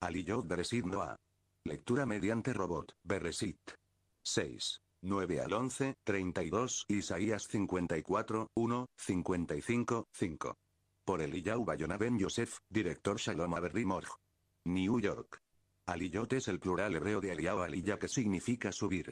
Aliyot Beresit Noa. Lectura mediante robot, Beresit. 6. 9 al 11, 32, Isaías 54, 1, 55, 5. Por Eliyahu Bayonaben Joseph, Yosef, director Shalom Morj, New York. Aliyot es el plural hebreo de Eliyahu Aliyah que significa subir.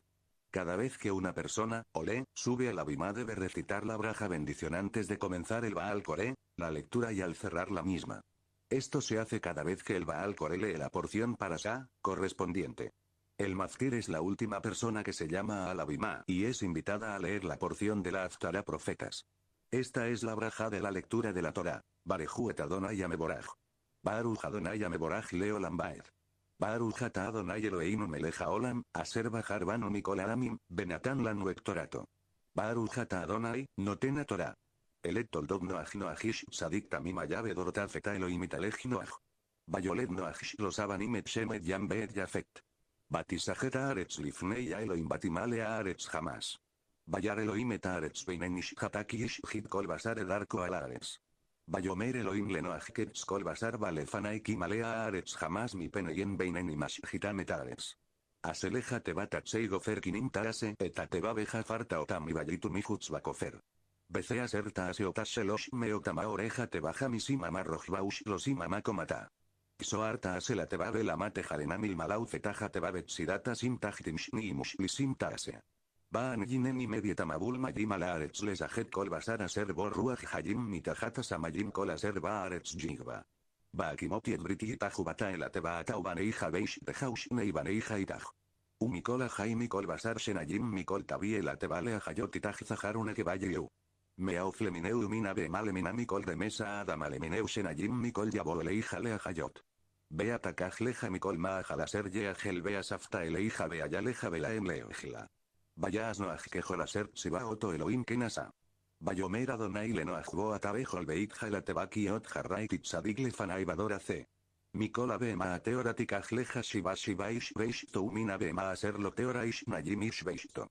Cada vez que una persona, Olé, sube a la Bima debe recitar la braja bendición antes de comenzar el Baal Coré, la lectura y al cerrar la misma. Esto se hace cada vez que el Baal corele e la porción para Sa, correspondiente. El Mazkir es la última persona que se llama al Abimá y es invitada a leer la porción de la Aftara Profetas. Esta es la braja de la lectura de la Torah. Bareju et Adonai Ameboraj. Baruch Adonai Ameboraj Leo Lambaed. Adonai Eloheinu Meleja Olam, Aser Bajar Banu Mikol Benatan Adonai, Notena Torah. Electol dognoaj noajish sadik tamima llave dorta feta elohim no aj. Bayolet agish los abanimet shemet yambet yafet. Batisajeta arets lifnei elohim batimale arets jamás. Bayar Elohim et aretz beinen hatakish hit kol basar arco al arets. Bayomer Elohim lenoaj kets kol basar kimalea jamás mi peneyen beinen imash hitam et aretz. Aseleja tseigofer kinim tarase eta beja farta otam y bayitum y Besé a serta meotama oreja te baja mi si mamá rojbaush Soarta ase la teba de la mate mil malau fetaja te babe tsidata ni mushli sim taase. Baan gineni media tamabul majim ala a ser mitajata samajim kol arets jigba. Baakimoti y tajubata el atebaata beish habeish tejaus neibanei Umikola jaimikol basar shenajim mikol tabi el a zaharune que Meauflemineu mina bemalemina micol de mesa ada malemineu senajim micol yaboleija lea hayot. Beata kajleja mikol maajala serje gel bea safta eleija bea yaleja bela em Vaya asno no si va oto elohim kenasa. Bayomera donai lenoajbo atabejol beitja la tebaki ot jarrai titsadigle c. Mikola bema si tikajleja shiva shiva ish beishto umina bema hacerlo teora ish najim ish beishto.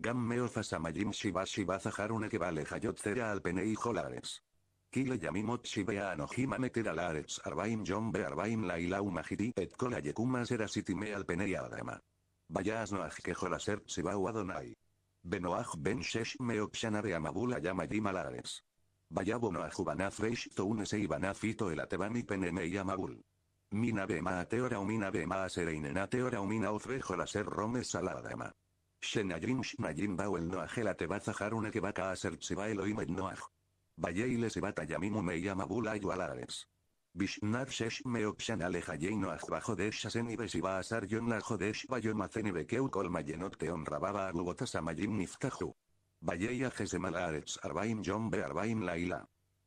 Gam Fasamayim Shiba Shiba que vale Hayot Zera Alpenei Jolares. Kile Yamimot Shibea Meteralares Arbaim John Arbaim Et Kola Yekuma Alpenei Adama. Vayas Noaj Shibau Adonai. Benoaj Ben Shesh Meopshana Beamabula Yamayim Alares. Vayabo a Reish Tounese Ibanafito Elatebami Peneme Yamabul. Mina Ateora Umina inen Sereinena Teora Umina Ofrejo Laser Romes Saladama. Shenayim Shmayim Bauel Noajela te va a una que va a hacer Tsiba Elohim et Noaj. Vayeile se bata yamimu me yamabula yualares. Bishnar shesh me opshan alejayei noaj shasen y ibes iba asar yon la jodesh bayon y bekeu honrababa a teon rababa mayim amayim niftaju. Vayei ajesem Jesemalares arbaim yon be arbaim laila.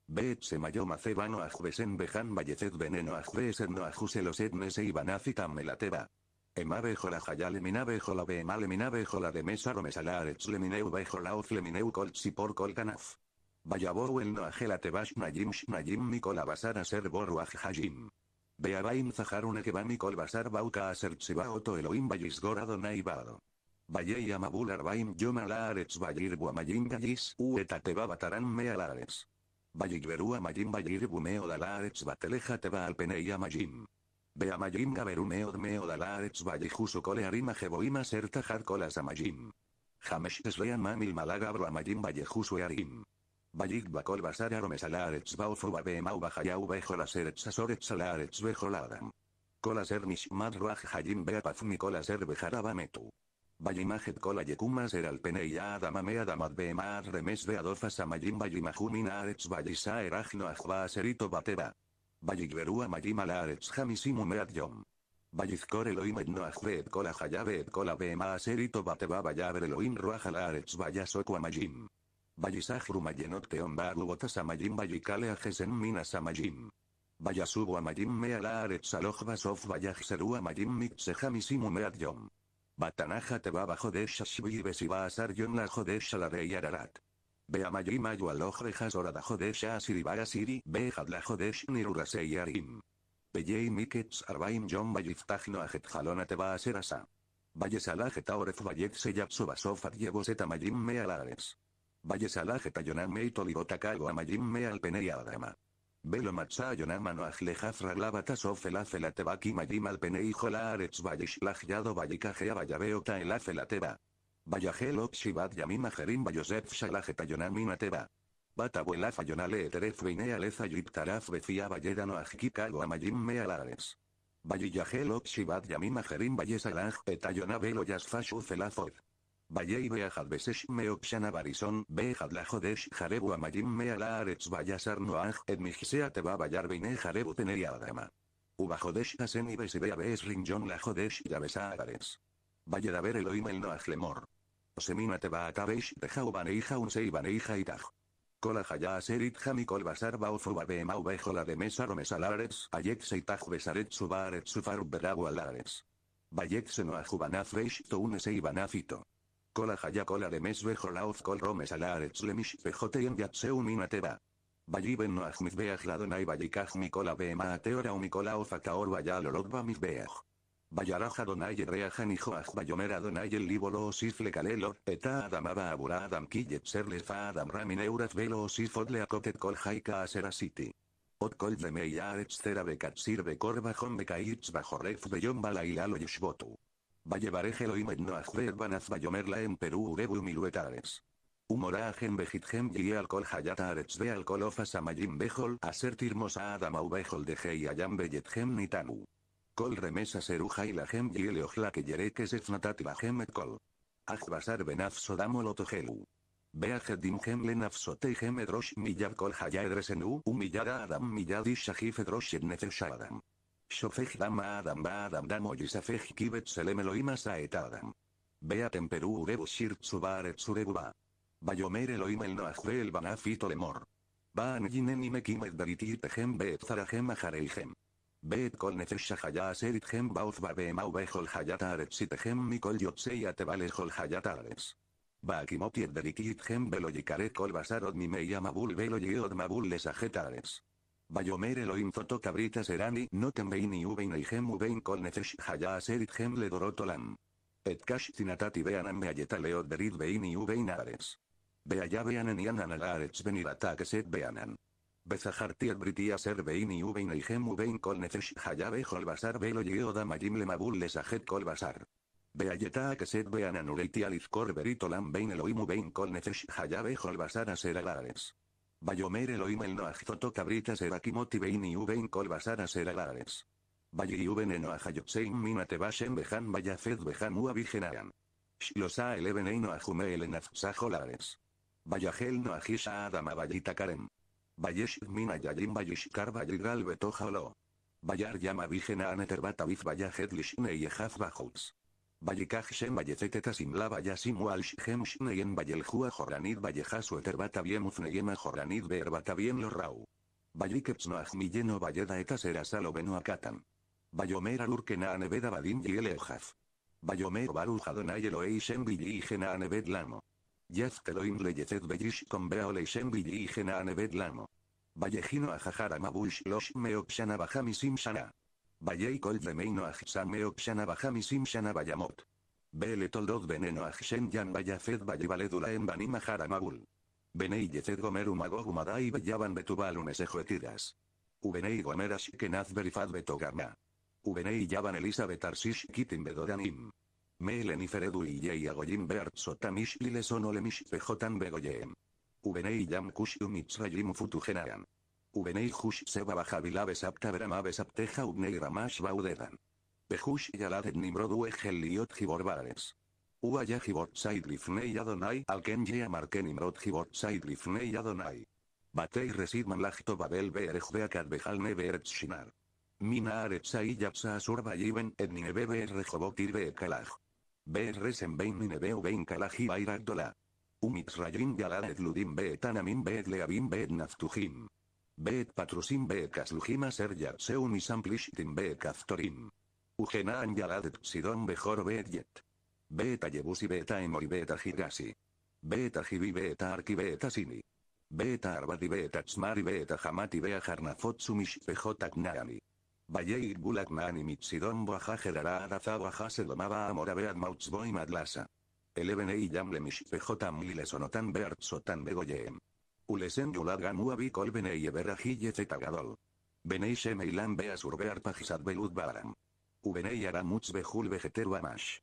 Bet se mayo macebano ajbesen bejan vallecet veneno ajbesen noajuselos e e melateba. Emabe Jorajayal Eminabe Jolabe Emal minabejola de Mesa Romesala Arets Lemineu Bejolaoz Lemineu Coltsipor Colganaf. bo el Noajela bash Najim Shnajim Mikola Basar ser Boruaj Hajim. Beabaim Zaharune mi col Basar Bauka Aser Tsibaoto Elohim Vallisgor Adonai Bado. Vayei Amabul Arbaim Yomala Arets Vallir Buamayim Gallis Uetateba Bataran Meala Arets. Valligberu Amayim Vallir Bumeo Bateleja Teba Alpeneia Majim. Beamayim mayim eod meod alaretz Vallejuso cole arima jeboima serta jarcolas amayim. Jamesh eslean mamil malagabro amayim vallejuso earim. Vallig bacol basar aromes alaretz baufu babemau bajayau bejolas eretz bejoladam. Colaser mishmad ruaj hajim mi colaser bejaraba metu. Vallimajet cola era adamame adamad beemar remes beadofas Samayim vallimajumin aretz vallisa erajno ajba aserito bateba. Vallilverúa veru Laarets Aretsjamisimu Meat Yom. Vallizcor Elohim et no Kola Hayabe Kola Bema Aserito Bateba Vayaber Elohim Ruaja la Majim. Vayasokua Mayim. Vallisajru Mayenot Teom Jesen Botasamayim Samajim. Ajesen a Vayasubo Amayim Mea la Arets Aloj Basof Majim Amayim Meat Batanaja te bajo de Shashbi y Asar Yon la Jodesha la de Yararat a Beamayim Ayualojejas jodesha sirivara Siri Jodesh Nirurasei Arim. Peyei Mikets Arbaim John no Ajet Jalona serasa. Aserasa. Vallesalajeta Oref Vallet Seyapsubasof Adieboseta Mayim Mealares. Vallesalajeta Yoname y mayim Amayim Meal Peneiadama. Velo matzá yonamano ajlejafra lavatasof el afelateba al alpenei jolaaretz vallishlaj yado vallikajea vallabeota el afelateba. Vayajel Shivat Yamim Ajerim Vayosef Shalah Tayonam Inateba. Batabuela Fayonale Eteref Vinea Leza Yiptaraf Befia Valledano a Majim Mealares. Vayijajel Shivat Yamim Ajerim Bayesalaj Etayonabelo Yasfashu Zelazod. y Beajad Besesh Meoxana Barison Lajodesh Jarebu Amayim Mealares Vayasar Noaj Edmijisea Teba Vallar Vine Jarebu Teneriadama. Ubajodesh Asen Besibea a ver el te va Semina teba atabesh dejau baneija unsei y itaj. Kola haya aserit jami kol basar baofu babeemau bejola de mesa romesalares ayek seitaj besaret subaret Sufar beragu alares. Bayek senoa veish to un Kola haya cola de mes of kol romesalares lemish bejoteyen yatseu minateba. Valliben noaj misbeaj ladonai mi mikola beema teora o of o vaya vayalorot mis misbeaj. Bayaraja Adonai Reajan y Joaj Bayomera Donay el Líbolo Osifle Kalelo, Eta Adamaba Abura Adam Kiyep Serlefa Adam Ramin Eurat Velo Osifodle Akotet Kol Haika Asera City. Ot Kol de meia Zera Bekat Sirve Korba bajon Bekaitz Bajoref Beyon Bala Ilalo Yeshbotu. Vallevareje lo Noaj Verbanaz en em Perú Urebu Miluetares. Umoragen Bejitgem y alkol hayata arets de alcohol ofas amayim bejol tirmos a adam aubejol de Ayam belletgem nitanu. Col remesa seruja y la gem y el ojla que yerek es efnatat la gem kol. basar benaf sodamo Bea jedim gem lenafsote gem edrosh millad kol humillada adam millad y shahif edrosh nefesh adam. Shofej dama adam ba adam damo yisafej kibet selem elohim etadam adam. Bea temperu urebu shir et surebu ba. Bayomer elohim el el banafito lemor. Baan yinem y mekimet dariti tejem Beit serit hem haya aser itchem ba'uf ba'behemau ve'chol hayat haaretz mikol yotseya te echol hayat haaretz. Ba'akimot yedderiki itchem ve'lo yikaret kol basar od mimei amabul ve'lo yeod mabul lesachet haaretz. Bayomer Elohim cabrita serani no tembein ubein eichem ubein kol nefesh haya hem Et kash tinatati beanan me'ayeta leod berit ve'in ubein Bea Be'aya ve'anen yanan al haaretz ben irata ve'anan. Bezajartien ser vein y ubein gemu bein kol nefesh Jayabe basar velo da mayim le mabul lesajet kol basar. Beayeta a keset bean anurelti alizkor beritolam bein elohim ubein kol nefesh hayabe basar Ser alares. Bayomer Elohim el noajzoto cabritas akimoti bein y Uvein kol basar ser alares. Bayi uben enoajayotsein minate bashem behan bayafed behan ua vigenaran. Shlosa el einoajume Vaya Vayajel noajisha adama bayita karem. Bayesh mina yayin bayesh karba yigal betojalo. Bayar Yama vigena aneterbata biz bayajet lishne yehaz bajouz. Vallecajshem vallecetetasim la vallasim walshem shneyen joranid jorranid vallejasu eterbata bien uzneyema jorranid beerbata bien lorrau. Vallikepsnoaj milleno valleda beno Vallomer alurkena aneveda badin yielejaf. Vallomer barujadonay eloeishem villigena aneved lamo. Yazteloim leyecet bellish con villigena aneved lamo. Vallejino a Jajara Mabush Losh Meokshana Bajami Simshana. Valley Kol Remeino a Meokshana Bajami Simshana Bayamot. Bele Toldod Veneno a Yan bayafed Vallevaledula en Banima Jara Mabul. Benei Yezed Gomer Umago Humadai Betubal Unesejoetidas. Ubenei Gomer Ashkenaz Berifad betogama. Ubenei Yaban Elizabeth Arsish Kitin Bedoganim. y Feredu Yeyagoyim Sotamish lile Begoyem. Ubenei yam kushu mitzrayim futu Ubenei hush seba bajabilá besapta ubnei ramash baudedan. Behush et nimrod uegel liot gibor bares. saidrifnei ya gibor adonai alken ye gibor adonai. Batei residman lachtobabel babel beerej de bejal shinar. Mina aretsa y yapsa asurba bayiben et ninebe beer rejobot ir beekalaj. resen bein Umitzrayim Yaladet Ludim Beet Anamim Beet Leabim Beet Naftuhim. Beet Patrusim Beet Kaslujim Aser Yatseum Isamplishtim Beet ugena Ugenaan Yaladet Sidon Bejor Beet Yet. Beet Ayebusi Beet beta Beet Ajigasi. Beet Ajibi Arki Beet Asini. beta Arbadi beta Atzmari Beet Ahamati Beet Ajarnafot Sumish pejotak Aknaami. Bayeit Bulak Maani Mitzidon Boajajerara Araza amor Amora Beat Mautzboim Adlasa. El a Yamlemish pejotam Miles Onotan sotan Begoyem. Ulesen Yulad Gamuabi Colbenei Eberajille Zetagadol. Benei shemeilam beasur Urbear Pajisad Belud Baram. Ubenei aramuts Bejul Vegeteru Amash.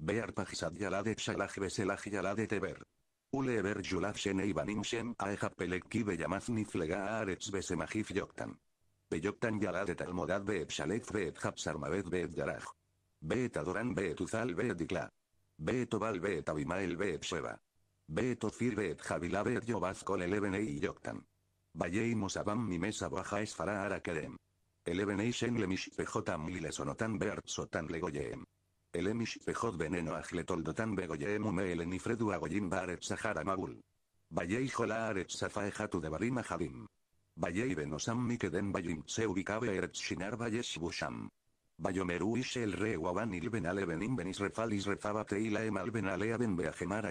Bear Pajisad Yalad Shalaj Beselaj yalad Eber. Ulever Yulad Shenei Banim Shem Aeja Pelekki Besemajif Yoktan. Beyoktan Yaladet Almodad Beet Shalef Beet Hapsarmavet Beet yaraj. Beet Adoran Beet Uzal Beet Beet Tobal Beet Abimael Beet Sheva. Beet Beet Javila Beet Yobaz Kol Elevenei Vallei Mosabam mi mesa baja es ara kerem. shen pejotam y lesonotan beart sotan legoyeem. Elemish pejot veneno begoyeem ume agoyim sahara mabul. Vallei jola aret de barim ajadim. Vallei benosam mi bayim se eret shinar busham el aban ilben aleven benis refalis refabate ilaem alben aleaben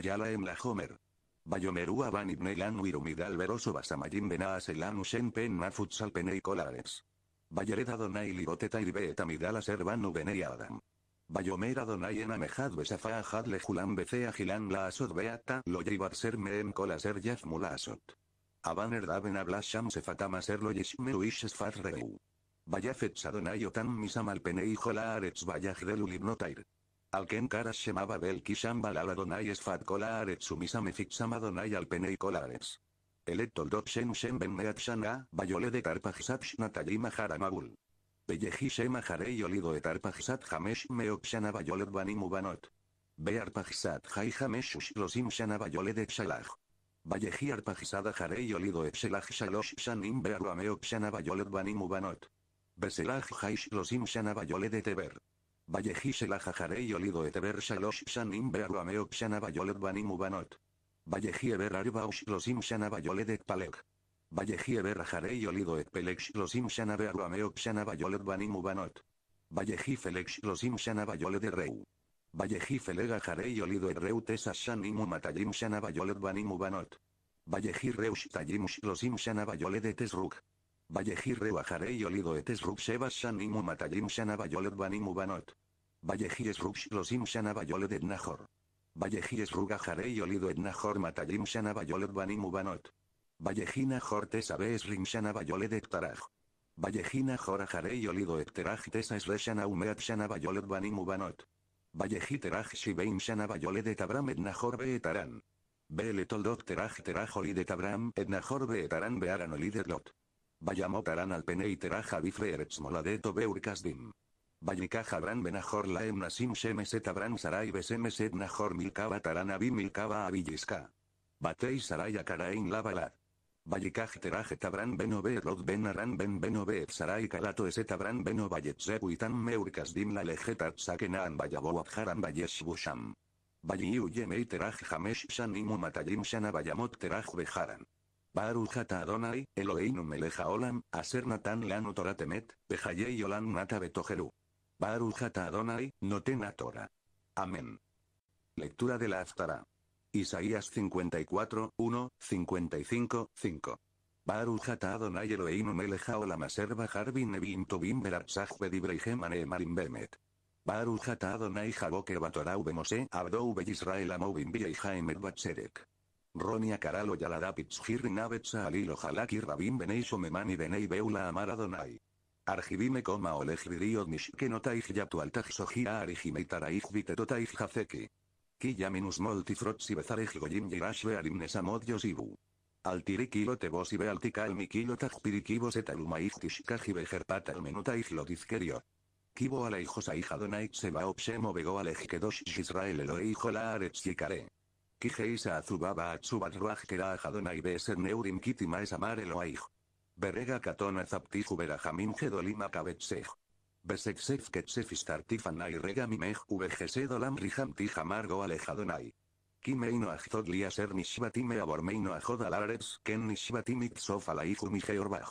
yala en em la homer. Bayomeru aban lan uirumidal veroso basamayim benaas elan ushen pen mafutsal penei colares. Bayereda donai ligoteta irbeetamidala servanu benei adam. Bayomer Adonai en Amejad Besafa Becea Gilan La Asot Beata Loyibar Ser Meem Kola Ser Abaner Asot. Aban Erdaben Ablasham Sefatama Ser yishmeru Uish Reu. Vayafetz Adonai Otam Misam alpenei Penei Vayaj Vayajrelu Libnotair. Alken Karas Shemaba Belkisham Balal Adonai Esfat Kolaretz Umisam Efixam Adonai al alpenei Kolaretz. Elet Toldot Shen Shen Ben Meat Shana, Bayole de Tarpajisat Shnatayima Haramabul. Olido et jamesh Hamesh Meopsana Bayolet Banim Ubanot. Be Jai Hamesh Ushlosim Shana Bayolet de Shalach. arpajizada jarei olido shalaj shalosh shanim meok shana bayolet banim Beseraj haish los imshana bayole de teber. Vallejish la olido teber shalosh shanim bearbameok shana bayolet banim ubanot. Vallejieber arbaush los imshana de palek. Vallejieber jajarei olido de Pelex los imshana bearbameok banim ubanot. Vallejifelek los imshana bayole de reu. Vallejifelega jarei olido de reu tesas shanim umatayim shana bayolet banim ubanot. Vallejireush tayim shlosim shana de tesruk. Vallejir y etes rupsevas shanimu matayim Shanabayolet banimu banot. Vallejires rupsh losim shanabayoled Ednahor. Vallejires y olido Ednahor matayim Shanabayolet banimu banot. Vallejina jortes abes rim shanabayoled ettaraj. Vallejina jorajarey olido etteraj tesas reshana umeat shanabayoled banimu banot. Vallejiteraj shibeim shanabayoled etabram etnajor beetarán. Beletol teraj teraj olid etabram etnajor Beetaran bearan olid etlot. Bayamotaran al pene y teraja moladeto beurkasdim. Vallikaja bran benajor laem nasim shemeset abran sarai besemeset najor milkaba taran abim abilliska. Batei sarai akarain labalad. Vayikaj terajet abran benove rod ben aran ben sarai kalato abran beno meurkasdim la lejetat sakenaan vallaboabjaran valleshbusham. Valliu yemei teraj jamesh shanimu matayim shana vallamot teraj bejaran. Baruch ata Adonai, Eloheinu meleja olam, aser natan lanu toratemet, pejayei olam nata betojeru. Baruch ata Adonai, a Torah. Amén. Lectura de la Aftara. Isaías 54, 1, 55, 5. Baruch ata Adonai Eloheinu meleja olam aser bajar bin nebim tobim beratzah Marim bemet. Baruch ata Adonai jaboke batorau bemose abdou bel amovim via y Ronia Karalo Yalada Pitshir Navetsa Alilo Rabin Benei Memani Benei Beula amaradonai. Adonai. Argibime coma olejridi mishke notaij yaptu altaj sojia arijime taraij vitetotaij Kiya minus molti frotsi bezarej goyim yirash bearim nesamod yosibu. Altirikilo tebos Ibe altikal mikilo tajpirikibos Kibo a hija donaij seba obsemo bego alejkedosh Israel la Kijeisa Azubaba era Ruajkera Ajadonai Beser Neurim Kitima el Eloaij. Berega Katona Zaptiju verajamim Gedolima Kabetsej. Besexef Ketsef Istartifanai Rega Mimej Uvejesedolam riham Tijamargo Alejadonai. Kimeino Ajzod Liaser Nishbatime Abormeino Ajod Alares Ken Nishbatimik Sofalaiju Mijeorbaj.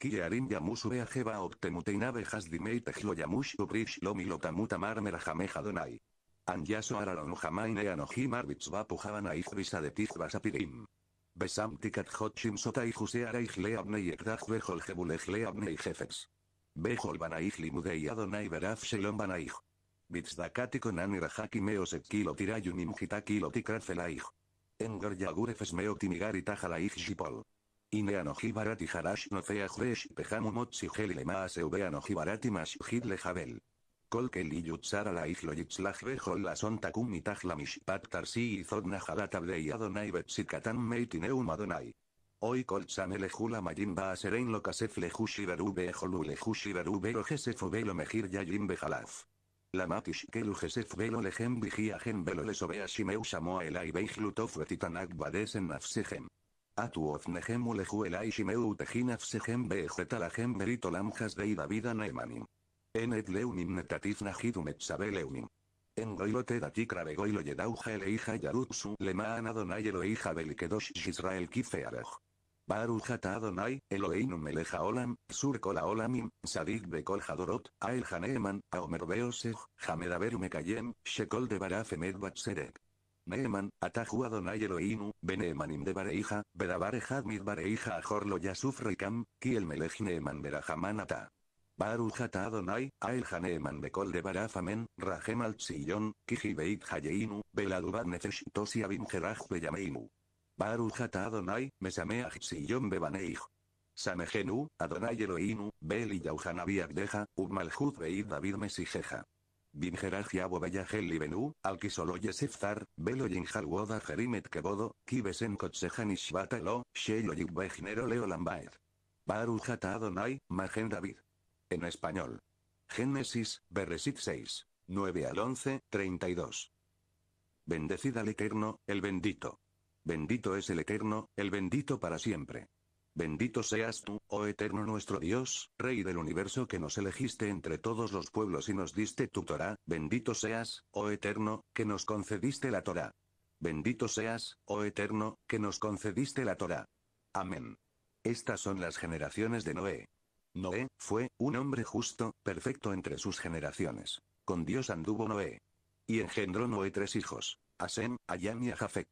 Kiyarim Yamusu Beajeba Obtemuteinabe Hasdimei Tejlo Yamushu Brish Lomilotamutamar Anyaso Araron Hamaine Anojim Arbitz Vapu Havanaich de Vasapirim. Besam Tikat Hotchim Sotai Juseara Ijleabne Yekdaj Bejol y Jefes. Bejol Banaich Limudei Adonai Beraf Shelom Bitsdakati Bitzdakati Konani Rajaki et Kilo Tirayunim Hitakilo Tikrat yagurefes Engar Yagurefes Meotimigari Tajalaich Shipol. Ineanoji barati harash no feajresh pejamu motzi gel lema aseube anoji barati mas le jabel que li yutzara la yitzlaj bejol la son takum la mishpat tarsi y zodna jalatabdei adonai betsikatan meitineu madonai. Hoy colchan el a lo kasef lejushi lejushi berube o jesef mejir yayim bejalaf. La matish kelu jesef velo lejem vigia gen velo lesobea shimeu shamoa elai beijlutof betitanak badesen nafsejem. Atu ofnejem uleju elai shimeu utehin afsejem lajem beritolam dei Davida Neemanim. En el leunim netatif nahidum et sabe En goilo te de begoilo yedauja eleija yarutsu maan adonai eloija belikedosh Israel kifearaj. Baruch ata Adonai, meleja meleja olam, sur la olamim, sadik bekol hadorot, janeeman, a aomer beosej, hamedaber mekayem, shekol de barafemed batserek. Neeman, ataju Adonai eloeinu, beneemanim de bareija, bedabarejad mit bareija a yasuf ki kiel melej neeman berajaman ata. Baruch ata Adonai, Ael Haneman Bekol de barafamen, Rajem Rahem al Kiji Beit Hayeinu, Beladubat Nefesh Tosi Abim Beyameinu. Baruch Adonai, Mesameach Tsillon Bebaneich. Samejenu, Adonai Eloinu, Beli Yauhanabiak Deja, Abdeja, Beit David Mesijeja. Bingeraj Yabo Beyahel Benu, Alkisolo Belo Woda Jerimet Kebodo, Kibesen Kotsejan Ishbatalo, Shelo Yibbejnero Leo Lambaed. Baruch Adonai, Magen David. En español. Génesis, Bereshit 6. 9 al 11, 32. Bendecida al Eterno, el bendito. Bendito es el Eterno, el bendito para siempre. Bendito seas tú, oh Eterno nuestro Dios, Rey del universo que nos elegiste entre todos los pueblos y nos diste tu Torah, bendito seas, oh Eterno, que nos concediste la Torah. Bendito seas, oh Eterno, que nos concediste la Torah. Amén. Estas son las generaciones de Noé. Noé fue un hombre justo, perfecto entre sus generaciones. Con Dios anduvo Noé. Y engendró Noé tres hijos, Asem, Sem, y a Jafet.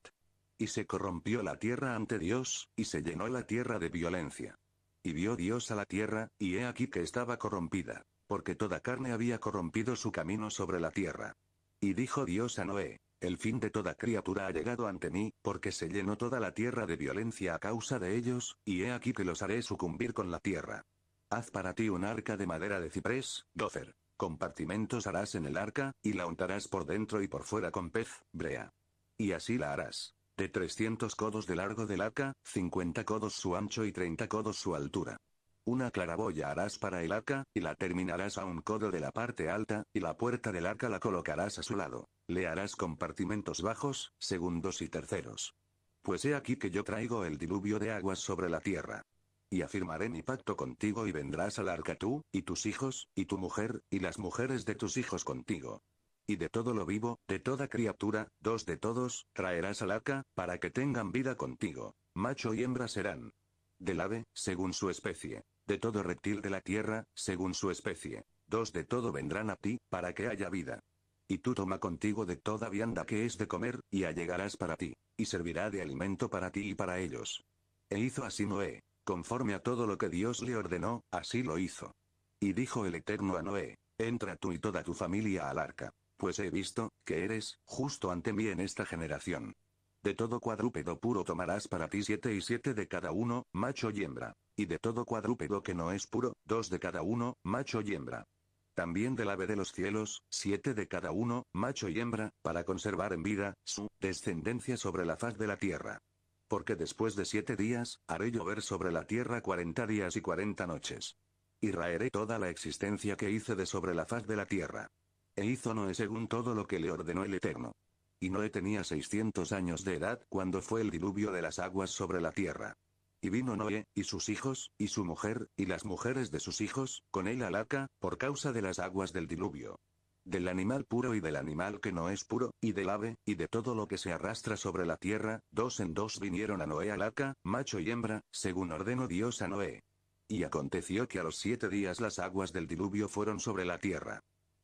Y se corrompió la tierra ante Dios, y se llenó la tierra de violencia. Y vio Dios a la tierra, y he aquí que estaba corrompida, porque toda carne había corrompido su camino sobre la tierra. Y dijo Dios a Noé, el fin de toda criatura ha llegado ante mí, porque se llenó toda la tierra de violencia a causa de ellos, y he aquí que los haré sucumbir con la tierra. Haz para ti un arca de madera de ciprés, docer. Compartimentos harás en el arca, y la untarás por dentro y por fuera con pez, brea. Y así la harás. De 300 codos de largo del arca, 50 codos su ancho y 30 codos su altura. Una claraboya harás para el arca, y la terminarás a un codo de la parte alta, y la puerta del arca la colocarás a su lado. Le harás compartimentos bajos, segundos y terceros. Pues he aquí que yo traigo el diluvio de aguas sobre la tierra. Y afirmaré mi pacto contigo y vendrás al arca tú, y tus hijos, y tu mujer, y las mujeres de tus hijos contigo. Y de todo lo vivo, de toda criatura, dos de todos, traerás al arca, para que tengan vida contigo. Macho y hembra serán. Del ave, según su especie. De todo reptil de la tierra, según su especie. Dos de todo vendrán a ti, para que haya vida. Y tú toma contigo de toda vianda que es de comer, y allegarás para ti. Y servirá de alimento para ti y para ellos. E hizo así Noé. Conforme a todo lo que Dios le ordenó, así lo hizo. Y dijo el Eterno a Noé, entra tú y toda tu familia al arca, pues he visto, que eres, justo ante mí en esta generación. De todo cuadrúpedo puro tomarás para ti siete y siete de cada uno, macho y hembra. Y de todo cuadrúpedo que no es puro, dos de cada uno, macho y hembra. También del ave de los cielos, siete de cada uno, macho y hembra, para conservar en vida, su descendencia sobre la faz de la tierra. Porque después de siete días, haré llover sobre la tierra cuarenta días y cuarenta noches. Y raeré toda la existencia que hice de sobre la faz de la tierra. E hizo Noé según todo lo que le ordenó el Eterno. Y Noé tenía seiscientos años de edad cuando fue el diluvio de las aguas sobre la tierra. Y vino Noé, y sus hijos, y su mujer, y las mujeres de sus hijos, con él al arca, por causa de las aguas del diluvio del animal puro y del animal que no es puro, y del ave, y de todo lo que se arrastra sobre la tierra, dos en dos vinieron a Noé al arca, macho y hembra, según ordenó Dios a Noé. Y aconteció que a los siete días las aguas del diluvio fueron sobre la tierra.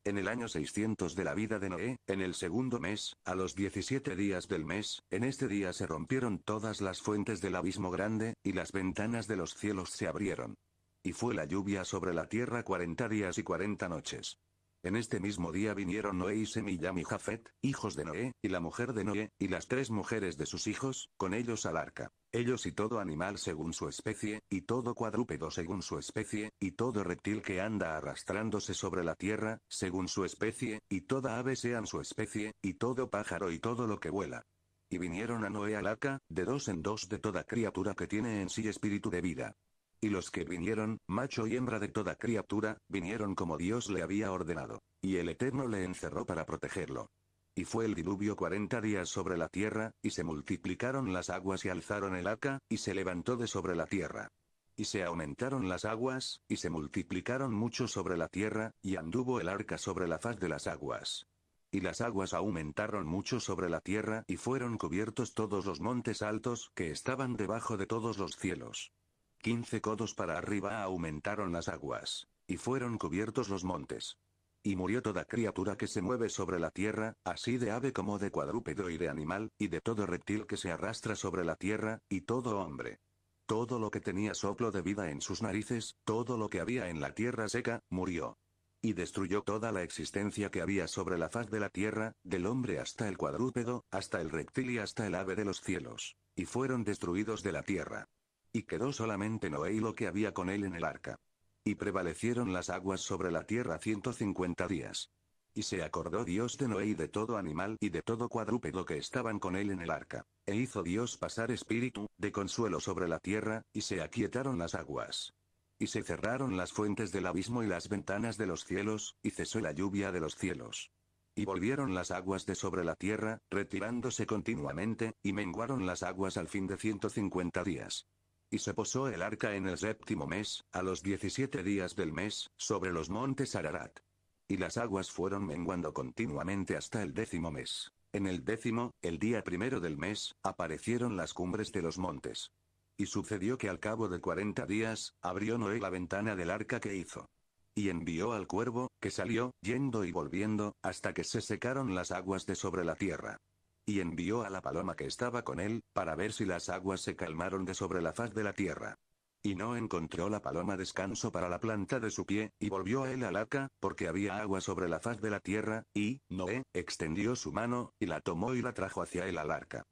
En el año 600 de la vida de Noé, en el segundo mes, a los 17 días del mes, en este día se rompieron todas las fuentes del abismo grande, y las ventanas de los cielos se abrieron. Y fue la lluvia sobre la tierra cuarenta días y cuarenta noches. En este mismo día vinieron Noé y Sem y y Jafet, hijos de Noé, y la mujer de Noé, y las tres mujeres de sus hijos, con ellos al arca. Ellos y todo animal según su especie, y todo cuadrúpedo según su especie, y todo reptil que anda arrastrándose sobre la tierra, según su especie, y toda ave sean su especie, y todo pájaro y todo lo que vuela. Y vinieron a Noé al arca, de dos en dos de toda criatura que tiene en sí espíritu de vida. Y los que vinieron, macho y hembra de toda criatura, vinieron como Dios le había ordenado. Y el Eterno le encerró para protegerlo. Y fue el diluvio cuarenta días sobre la tierra, y se multiplicaron las aguas y alzaron el arca, y se levantó de sobre la tierra. Y se aumentaron las aguas, y se multiplicaron mucho sobre la tierra, y anduvo el arca sobre la faz de las aguas. Y las aguas aumentaron mucho sobre la tierra, y fueron cubiertos todos los montes altos que estaban debajo de todos los cielos. Quince codos para arriba aumentaron las aguas. Y fueron cubiertos los montes. Y murió toda criatura que se mueve sobre la tierra, así de ave como de cuadrúpedo y de animal, y de todo reptil que se arrastra sobre la tierra, y todo hombre. Todo lo que tenía soplo de vida en sus narices, todo lo que había en la tierra seca, murió. Y destruyó toda la existencia que había sobre la faz de la tierra, del hombre hasta el cuadrúpedo, hasta el reptil y hasta el ave de los cielos. Y fueron destruidos de la tierra. Y quedó solamente Noé y lo que había con él en el arca. Y prevalecieron las aguas sobre la tierra 150 días. Y se acordó Dios de Noé y de todo animal y de todo cuadrúpedo que estaban con él en el arca. E hizo Dios pasar espíritu, de consuelo sobre la tierra, y se aquietaron las aguas. Y se cerraron las fuentes del abismo y las ventanas de los cielos, y cesó la lluvia de los cielos. Y volvieron las aguas de sobre la tierra, retirándose continuamente, y menguaron las aguas al fin de 150 días y se posó el arca en el séptimo mes, a los diecisiete días del mes, sobre los montes Ararat. Y las aguas fueron menguando continuamente hasta el décimo mes. En el décimo, el día primero del mes, aparecieron las cumbres de los montes. Y sucedió que al cabo de cuarenta días, abrió Noé la ventana del arca que hizo. Y envió al cuervo, que salió, yendo y volviendo, hasta que se secaron las aguas de sobre la tierra. Y envió a la paloma que estaba con él, para ver si las aguas se calmaron de sobre la faz de la tierra. Y no encontró la paloma descanso para la planta de su pie, y volvió a él al arca, porque había agua sobre la faz de la tierra, y, Noé, extendió su mano, y la tomó y la trajo hacia él al arca.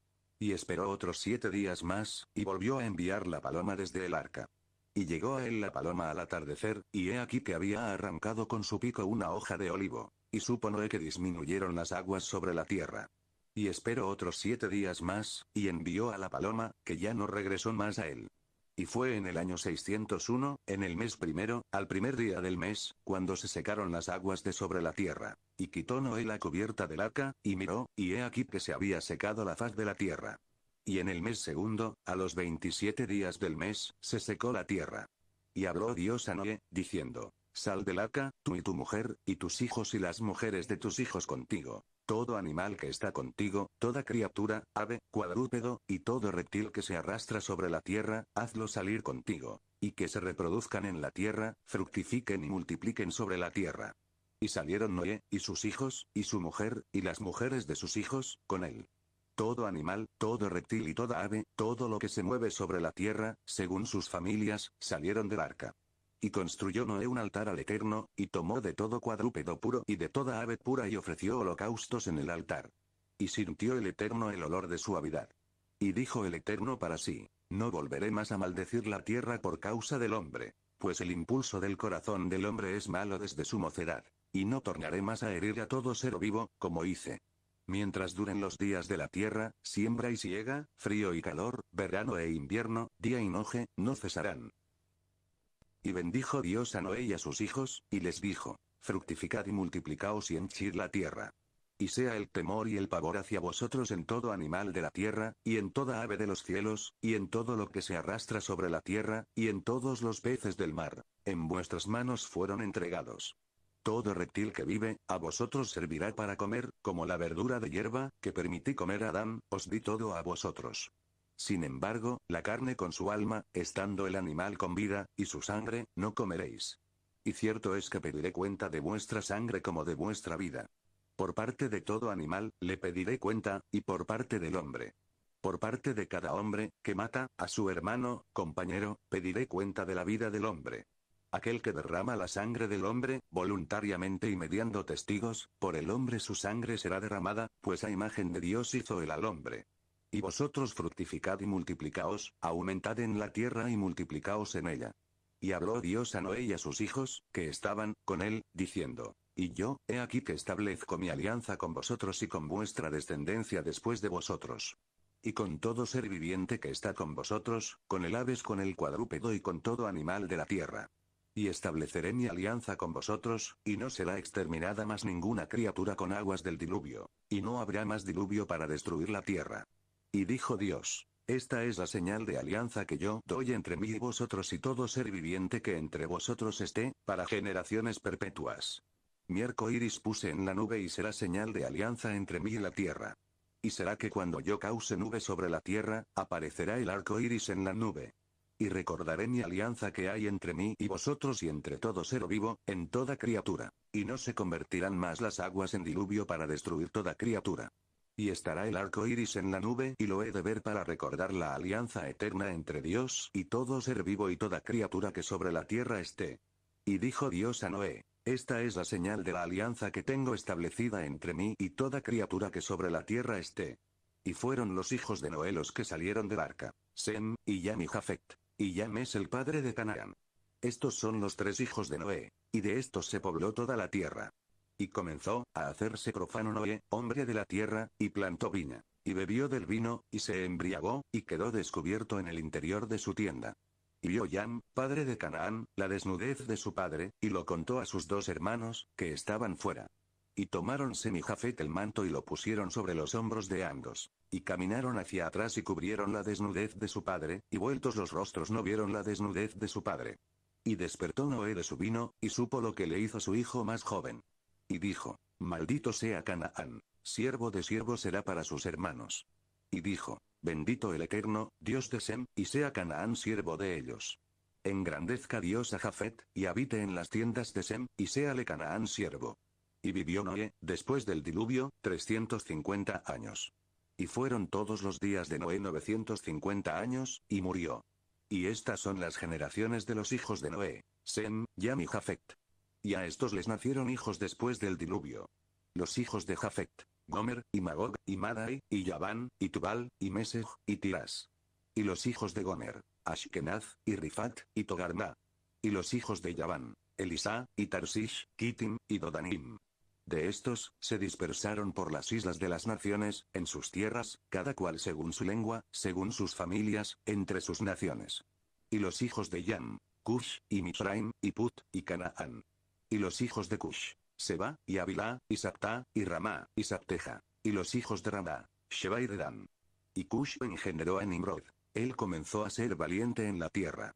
Y esperó otros siete días más, y volvió a enviar la paloma desde el arca. Y llegó a él la paloma al atardecer, y he aquí que había arrancado con su pico una hoja de olivo. Y supo Noé que disminuyeron las aguas sobre la tierra. Y esperó otros siete días más, y envió a la paloma, que ya no regresó más a él. Y fue en el año 601, en el mes primero, al primer día del mes, cuando se secaron las aguas de sobre la tierra. Y quitó Noé la cubierta del arca, y miró, y he aquí que se había secado la faz de la tierra. Y en el mes segundo, a los veintisiete días del mes, se secó la tierra. Y habló Dios a Noé, diciendo, Sal del arca, tú y tu mujer, y tus hijos y las mujeres de tus hijos contigo. Todo animal que está contigo, toda criatura, ave, cuadrúpedo, y todo reptil que se arrastra sobre la tierra, hazlo salir contigo. Y que se reproduzcan en la tierra, fructifiquen y multipliquen sobre la tierra. Y salieron Noé, y sus hijos, y su mujer, y las mujeres de sus hijos, con él. Todo animal, todo reptil y toda ave, todo lo que se mueve sobre la tierra, según sus familias, salieron del arca. Y construyó Noé un altar al Eterno, y tomó de todo cuadrúpedo puro y de toda ave pura y ofreció holocaustos en el altar. Y sintió el Eterno el olor de suavidad. Y dijo el Eterno para sí, no volveré más a maldecir la tierra por causa del hombre, pues el impulso del corazón del hombre es malo desde su mocedad, y no tornaré más a herir a todo ser vivo, como hice. Mientras duren los días de la tierra, siembra y siega, frío y calor, verano e invierno, día y noche, no cesarán. Y bendijo Dios a Noé y a sus hijos, y les dijo, fructificad y multiplicaos y henchid la tierra. Y sea el temor y el pavor hacia vosotros en todo animal de la tierra, y en toda ave de los cielos, y en todo lo que se arrastra sobre la tierra, y en todos los peces del mar. En vuestras manos fueron entregados. Todo reptil que vive, a vosotros servirá para comer, como la verdura de hierba, que permití comer a Adán, os di todo a vosotros. Sin embargo, la carne con su alma, estando el animal con vida, y su sangre, no comeréis. Y cierto es que pediré cuenta de vuestra sangre como de vuestra vida. Por parte de todo animal, le pediré cuenta, y por parte del hombre. Por parte de cada hombre, que mata, a su hermano, compañero, pediré cuenta de la vida del hombre. Aquel que derrama la sangre del hombre, voluntariamente y mediando testigos, por el hombre su sangre será derramada, pues a imagen de Dios hizo él al hombre. Y vosotros fructificad y multiplicaos, aumentad en la tierra y multiplicaos en ella. Y habló Dios a Noé y a sus hijos, que estaban con él, diciendo, y yo, he aquí que establezco mi alianza con vosotros y con vuestra descendencia después de vosotros. Y con todo ser viviente que está con vosotros, con el aves, con el cuadrúpedo y con todo animal de la tierra. Y estableceré mi alianza con vosotros, y no será exterminada más ninguna criatura con aguas del diluvio. Y no habrá más diluvio para destruir la tierra. Y dijo Dios, esta es la señal de alianza que yo doy entre mí y vosotros y todo ser viviente que entre vosotros esté, para generaciones perpetuas. Mi arco iris puse en la nube y será señal de alianza entre mí y la tierra. Y será que cuando yo cause nube sobre la tierra, aparecerá el arco iris en la nube. Y recordaré mi alianza que hay entre mí y vosotros y entre todo ser vivo, en toda criatura. Y no se convertirán más las aguas en diluvio para destruir toda criatura. Y estará el arco iris en la nube y lo he de ver para recordar la alianza eterna entre Dios y todo ser vivo y toda criatura que sobre la tierra esté. Y dijo Dios a Noé, esta es la señal de la alianza que tengo establecida entre mí y toda criatura que sobre la tierra esté. Y fueron los hijos de Noé los que salieron del arca, Sem, y Yam y Jafet, y Yam es el padre de Canaán. Estos son los tres hijos de Noé, y de estos se pobló toda la tierra y comenzó a hacerse profano Noé, hombre de la tierra, y plantó viña. Y bebió del vino, y se embriagó, y quedó descubierto en el interior de su tienda. Y vio Yam, padre de Canaán, la desnudez de su padre, y lo contó a sus dos hermanos, que estaban fuera. Y tomaron Semijafet el manto y lo pusieron sobre los hombros de ambos. Y caminaron hacia atrás y cubrieron la desnudez de su padre, y vueltos los rostros no vieron la desnudez de su padre. Y despertó Noé de su vino, y supo lo que le hizo su hijo más joven. Y dijo, maldito sea Canaán, siervo de siervo será para sus hermanos. Y dijo, bendito el Eterno, Dios de Sem, y sea Canaán siervo de ellos. Engrandezca Dios a Jafet, y habite en las tiendas de Sem, y séale Canaán siervo. Y vivió Noé, después del diluvio, 350 años. Y fueron todos los días de Noé 950 años, y murió. Y estas son las generaciones de los hijos de Noé, Sem, Yam y Jafet. Y a estos les nacieron hijos después del diluvio. Los hijos de Jafet, Gomer, y Magog, y Madai, y yaván y Tubal, y Mesej, y Tiras. Y los hijos de Gomer, Ashkenaz, y Rifat, y Togarma. Y los hijos de Yaván, Elisa, y Tarsish, Kitim, y Dodanim. De estos, se dispersaron por las islas de las naciones, en sus tierras, cada cual según su lengua, según sus familias, entre sus naciones. Y los hijos de Yam, Cush, y Mitraim y Put, y Canaán y los hijos de Cush, Seba, y Avilá, y Sapta, y Ramá, y Sapteja, y los hijos de Ramá, Sheba y Redán. Y Cush engendró a Nimrod. Él comenzó a ser valiente en la tierra.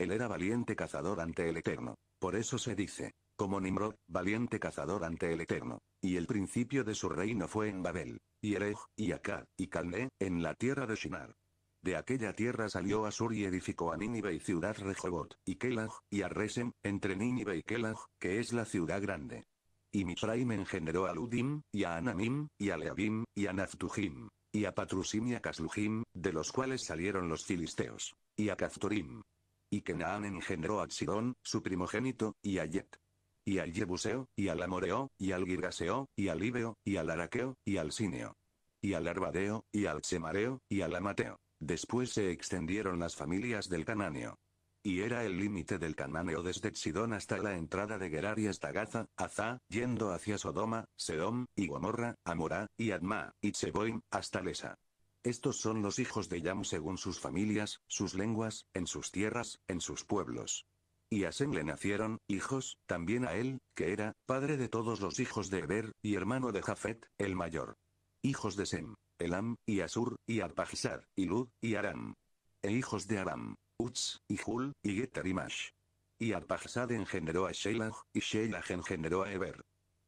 Él era valiente cazador ante el Eterno. Por eso se dice, como Nimrod, valiente cazador ante el Eterno. Y el principio de su reino fue en Babel, y Erech, y Aká y Calné, en la tierra de Shinar. De aquella tierra salió Asur y edificó a Nínive y ciudad Rehobot, y Kelag, y a Resem, entre Nínive y Kelag, que es la ciudad grande. Y Mitraim engendró a Ludim, y a Anamim, y a Leabim, y a Naztujim, y a Patrusim y a Casluhim, de los cuales salieron los filisteos, y a Caftorim. Y Kenaan engendró a Sidón, su primogénito, y a Yet. Y al Jebuseo, y al Amoreo, y al Girgaseo, y al Ibeo, y al Araqueo, y al Sineo. Y al Arbadeo, y al Semareo, y al Amateo Después se extendieron las familias del Canáneo. Y era el límite del Canáneo desde Sidón hasta la entrada de Gerar y hasta Gaza, Azá, yendo hacia Sodoma, Sedom, y Gomorra, Amorá, y Adma, y Cheboim, hasta Lesa. Estos son los hijos de Yam según sus familias, sus lenguas, en sus tierras, en sus pueblos. Y a Sem le nacieron, hijos, también a él, que era, padre de todos los hijos de Eber, y hermano de Jafet, el mayor. Hijos de Sem. Elam, y Asur, y Arpajsar, y Lud, y Aram. E hijos de Aram, Uts, y Jul, y Getarimash. y Mash. engendró a Shelah, y Shelah engendró a Eber.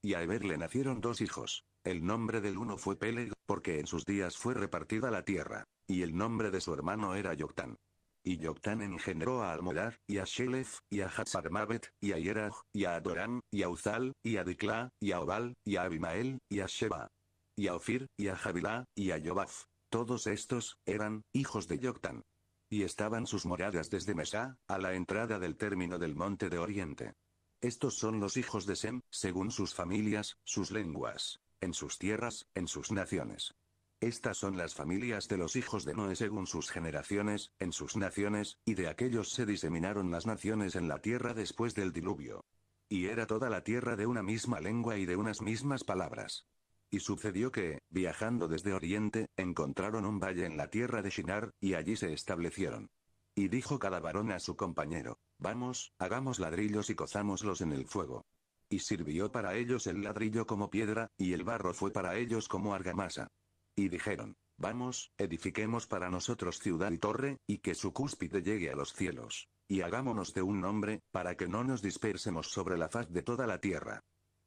Y a Eber le nacieron dos hijos. El nombre del uno fue Peleg, porque en sus días fue repartida la tierra, y el nombre de su hermano era Yoctán. Y Yoctán engendró a Almodar, y a Shelef, y a Hatzarmabet, y a Yerah, y a Adorán, y a Uzal, y a Dikla, y a Obal, y a Abimael, y a Sheba y a Ofir, y a Jabilá, y a Yobaf. Todos estos, eran, hijos de Yoctán. Y estaban sus moradas desde Mesá, a la entrada del término del monte de Oriente. Estos son los hijos de Sem, según sus familias, sus lenguas, en sus tierras, en sus naciones. Estas son las familias de los hijos de Noé según sus generaciones, en sus naciones, y de aquellos se diseminaron las naciones en la tierra después del diluvio. Y era toda la tierra de una misma lengua y de unas mismas palabras. Y sucedió que, viajando desde Oriente, encontraron un valle en la tierra de Shinar, y allí se establecieron. Y dijo cada varón a su compañero, vamos, hagamos ladrillos y cozámoslos en el fuego. Y sirvió para ellos el ladrillo como piedra, y el barro fue para ellos como argamasa. Y dijeron, vamos, edifiquemos para nosotros ciudad y torre, y que su cúspide llegue a los cielos. Y hagámonos de un nombre, para que no nos dispersemos sobre la faz de toda la tierra.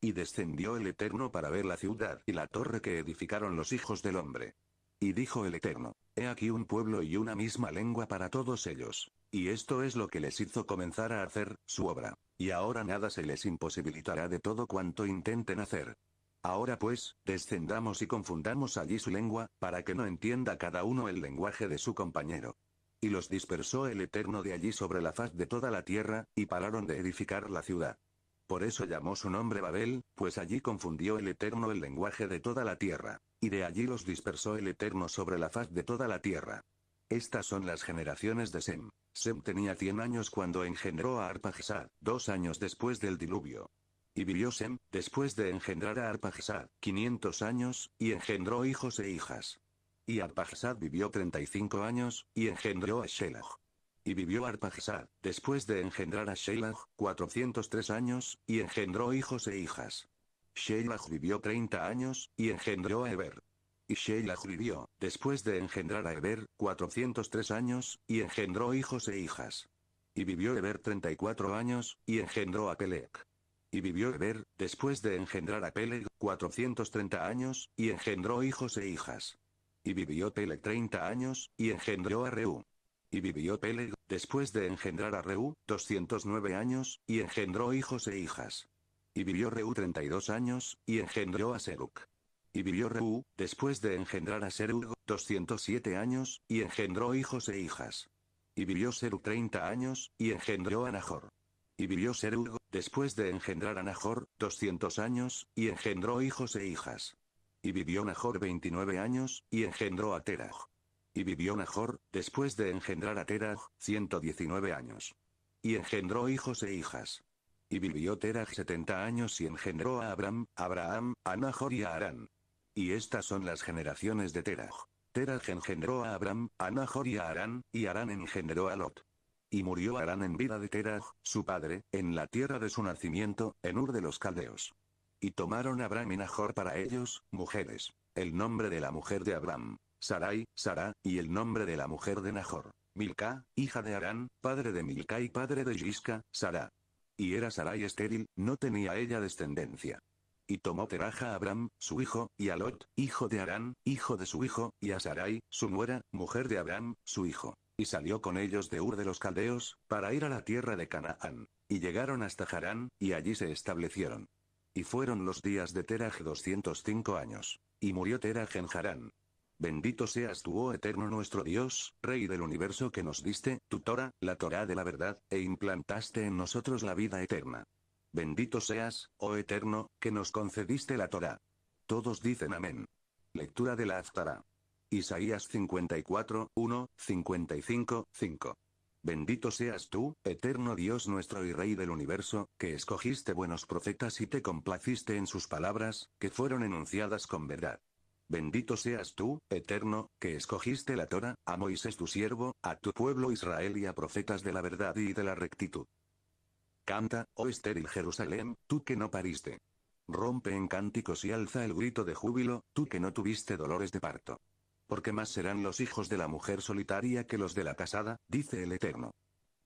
Y descendió el Eterno para ver la ciudad y la torre que edificaron los hijos del hombre. Y dijo el Eterno, He aquí un pueblo y una misma lengua para todos ellos. Y esto es lo que les hizo comenzar a hacer, su obra. Y ahora nada se les imposibilitará de todo cuanto intenten hacer. Ahora pues, descendamos y confundamos allí su lengua, para que no entienda cada uno el lenguaje de su compañero. Y los dispersó el Eterno de allí sobre la faz de toda la tierra, y pararon de edificar la ciudad. Por eso llamó su nombre Babel, pues allí confundió el Eterno el lenguaje de toda la tierra. Y de allí los dispersó el Eterno sobre la faz de toda la tierra. Estas son las generaciones de Sem. Sem tenía 100 años cuando engendró a Arpajsad, dos años después del diluvio. Y vivió Sem, después de engendrar a Arpajsad, 500 años, y engendró hijos e hijas. Y Arpajsad vivió 35 años, y engendró a Shelah y vivió Arpajsad, después de engendrar a Shelah, 403 años, y engendró hijos e hijas. Shelah vivió 30 años, y engendró a Eber. Y Sheilach vivió, después de engendrar a Eber, 403 años, y engendró hijos e hijas. Y vivió Eber 34 años, y engendró a Pelec. Y vivió Eber, después de engendrar a Peleg, 430 años, y engendró hijos e hijas. Y vivió Peleg 30 años, y engendró a Reu y vivió Peleg, después de engendrar a Reu, 209 años, y engendró hijos e hijas. Y vivió Reu 32 años, y engendró a Seruc. Y vivió Reu, después de engendrar a Seruc, 207 años, y engendró hijos e hijas. Y vivió Seruc 30 años, y engendró a Nahor. Y vivió Serug después de engendrar a Nahor, 200 años, y engendró hijos e hijas. Y vivió Nahor 29 años, y engendró a Terah. Y vivió Nahor, después de engendrar a ciento 119 años. Y engendró hijos e hijas. Y vivió Terah 70 años y engendró a Abraham, Abraham, a y a Arán. Y estas son las generaciones de Terah. Terah engendró a Abraham, a y a Arán, y Arán engendró a Lot. Y murió Arán en vida de Terah, su padre, en la tierra de su nacimiento, en Ur de los Caldeos. Y tomaron Abraham y Nahor para ellos, mujeres. El nombre de la mujer de Abraham. Sarai, Sara, y el nombre de la mujer de Nahor. Milca, hija de Arán, padre de Milca y padre de Jisca, Sara. Y era Sarai estéril, no tenía ella descendencia. Y tomó Teraja a Abram, su hijo, y a Lot, hijo de Arán, hijo de su hijo, y a Sarai, su nuera, mujer de Abram, su hijo. Y salió con ellos de Ur de los Caldeos, para ir a la tierra de Canaán. Y llegaron hasta Harán, y allí se establecieron. Y fueron los días de Teraj 205 años. Y murió Teraj en Harán. Bendito seas tú, oh eterno nuestro Dios, Rey del universo que nos diste, tu Torah, la Torah de la verdad, e implantaste en nosotros la vida eterna. Bendito seas, oh eterno, que nos concediste la Torah. Todos dicen amén. Lectura de la Aftara. Isaías 54, 1, 55, 5. Bendito seas tú, eterno Dios nuestro y Rey del universo, que escogiste buenos profetas y te complaciste en sus palabras, que fueron enunciadas con verdad. Bendito seas tú, Eterno, que escogiste la Torah, a Moisés tu siervo, a tu pueblo Israel y a profetas de la verdad y de la rectitud. Canta, oh estéril Jerusalén, tú que no pariste. Rompe en cánticos y alza el grito de júbilo, tú que no tuviste dolores de parto. Porque más serán los hijos de la mujer solitaria que los de la casada, dice el Eterno.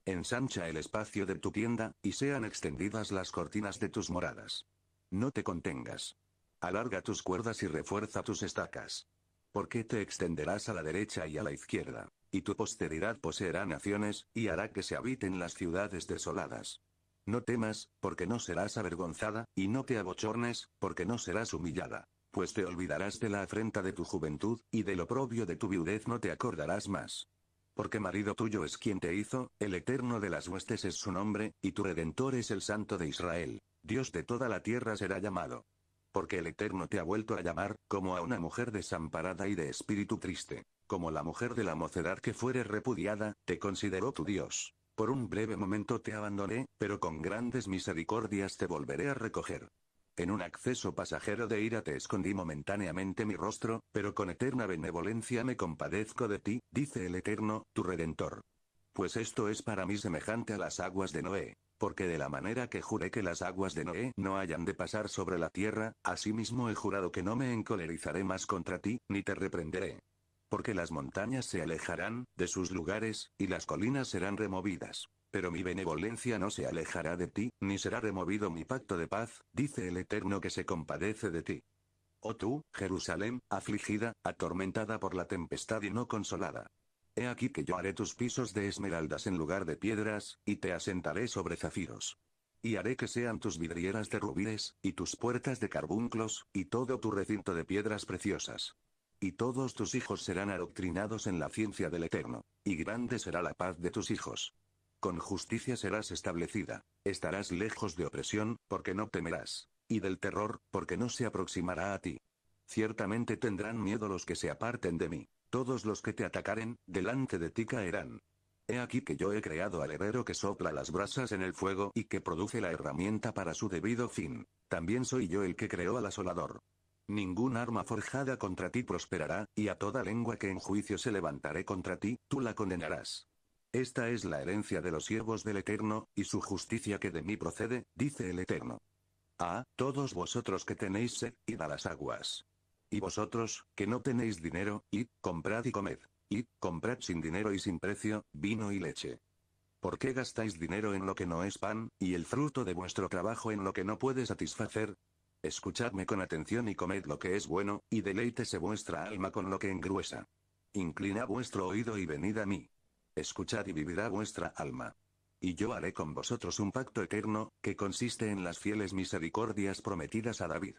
Ensancha el espacio de tu tienda, y sean extendidas las cortinas de tus moradas. No te contengas. Alarga tus cuerdas y refuerza tus estacas. Porque te extenderás a la derecha y a la izquierda, y tu posteridad poseerá naciones, y hará que se habiten las ciudades desoladas. No temas, porque no serás avergonzada, y no te abochornes, porque no serás humillada. Pues te olvidarás de la afrenta de tu juventud, y del oprobio de tu viudez no te acordarás más. Porque marido tuyo es quien te hizo, el eterno de las huestes es su nombre, y tu redentor es el santo de Israel. Dios de toda la tierra será llamado. Porque el Eterno te ha vuelto a llamar, como a una mujer desamparada y de espíritu triste. Como la mujer de la mocedad que fuere repudiada, te consideró tu Dios. Por un breve momento te abandoné, pero con grandes misericordias te volveré a recoger. En un acceso pasajero de ira te escondí momentáneamente mi rostro, pero con eterna benevolencia me compadezco de ti, dice el Eterno, tu Redentor. Pues esto es para mí semejante a las aguas de Noé. Porque de la manera que juré que las aguas de Noé no hayan de pasar sobre la tierra, asimismo he jurado que no me encolerizaré más contra ti, ni te reprenderé. Porque las montañas se alejarán de sus lugares, y las colinas serán removidas. Pero mi benevolencia no se alejará de ti, ni será removido mi pacto de paz, dice el Eterno que se compadece de ti. Oh tú, Jerusalén, afligida, atormentada por la tempestad y no consolada. He aquí que yo haré tus pisos de esmeraldas en lugar de piedras, y te asentaré sobre zafiros. Y haré que sean tus vidrieras de rubíes, y tus puertas de carbunclos, y todo tu recinto de piedras preciosas. Y todos tus hijos serán adoctrinados en la ciencia del Eterno. Y grande será la paz de tus hijos. Con justicia serás establecida. Estarás lejos de opresión, porque no temerás. Y del terror, porque no se aproximará a ti. Ciertamente tendrán miedo los que se aparten de mí. Todos los que te atacaren, delante de ti caerán. He aquí que yo he creado al herrero que sopla las brasas en el fuego y que produce la herramienta para su debido fin. También soy yo el que creó al asolador. Ningún arma forjada contra ti prosperará, y a toda lengua que en juicio se levantaré contra ti, tú la condenarás. Esta es la herencia de los siervos del Eterno, y su justicia que de mí procede, dice el Eterno. Ah, todos vosotros que tenéis sed, id a las aguas. Y vosotros, que no tenéis dinero, id, comprad y comed. Id, comprad sin dinero y sin precio, vino y leche. ¿Por qué gastáis dinero en lo que no es pan, y el fruto de vuestro trabajo en lo que no puede satisfacer? Escuchadme con atención y comed lo que es bueno, y deleítese vuestra alma con lo que engruesa. Inclina vuestro oído y venid a mí. Escuchad y vivirá vuestra alma. Y yo haré con vosotros un pacto eterno, que consiste en las fieles misericordias prometidas a David.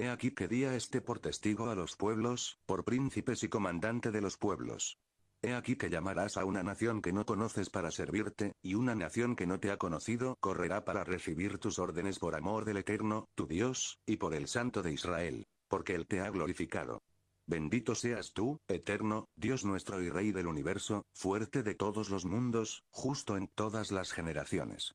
He aquí que día este por testigo a los pueblos, por príncipes y comandante de los pueblos. He aquí que llamarás a una nación que no conoces para servirte, y una nación que no te ha conocido correrá para recibir tus órdenes por amor del Eterno, tu Dios, y por el Santo de Israel, porque Él te ha glorificado. Bendito seas tú, Eterno, Dios nuestro y Rey del universo, fuerte de todos los mundos, justo en todas las generaciones.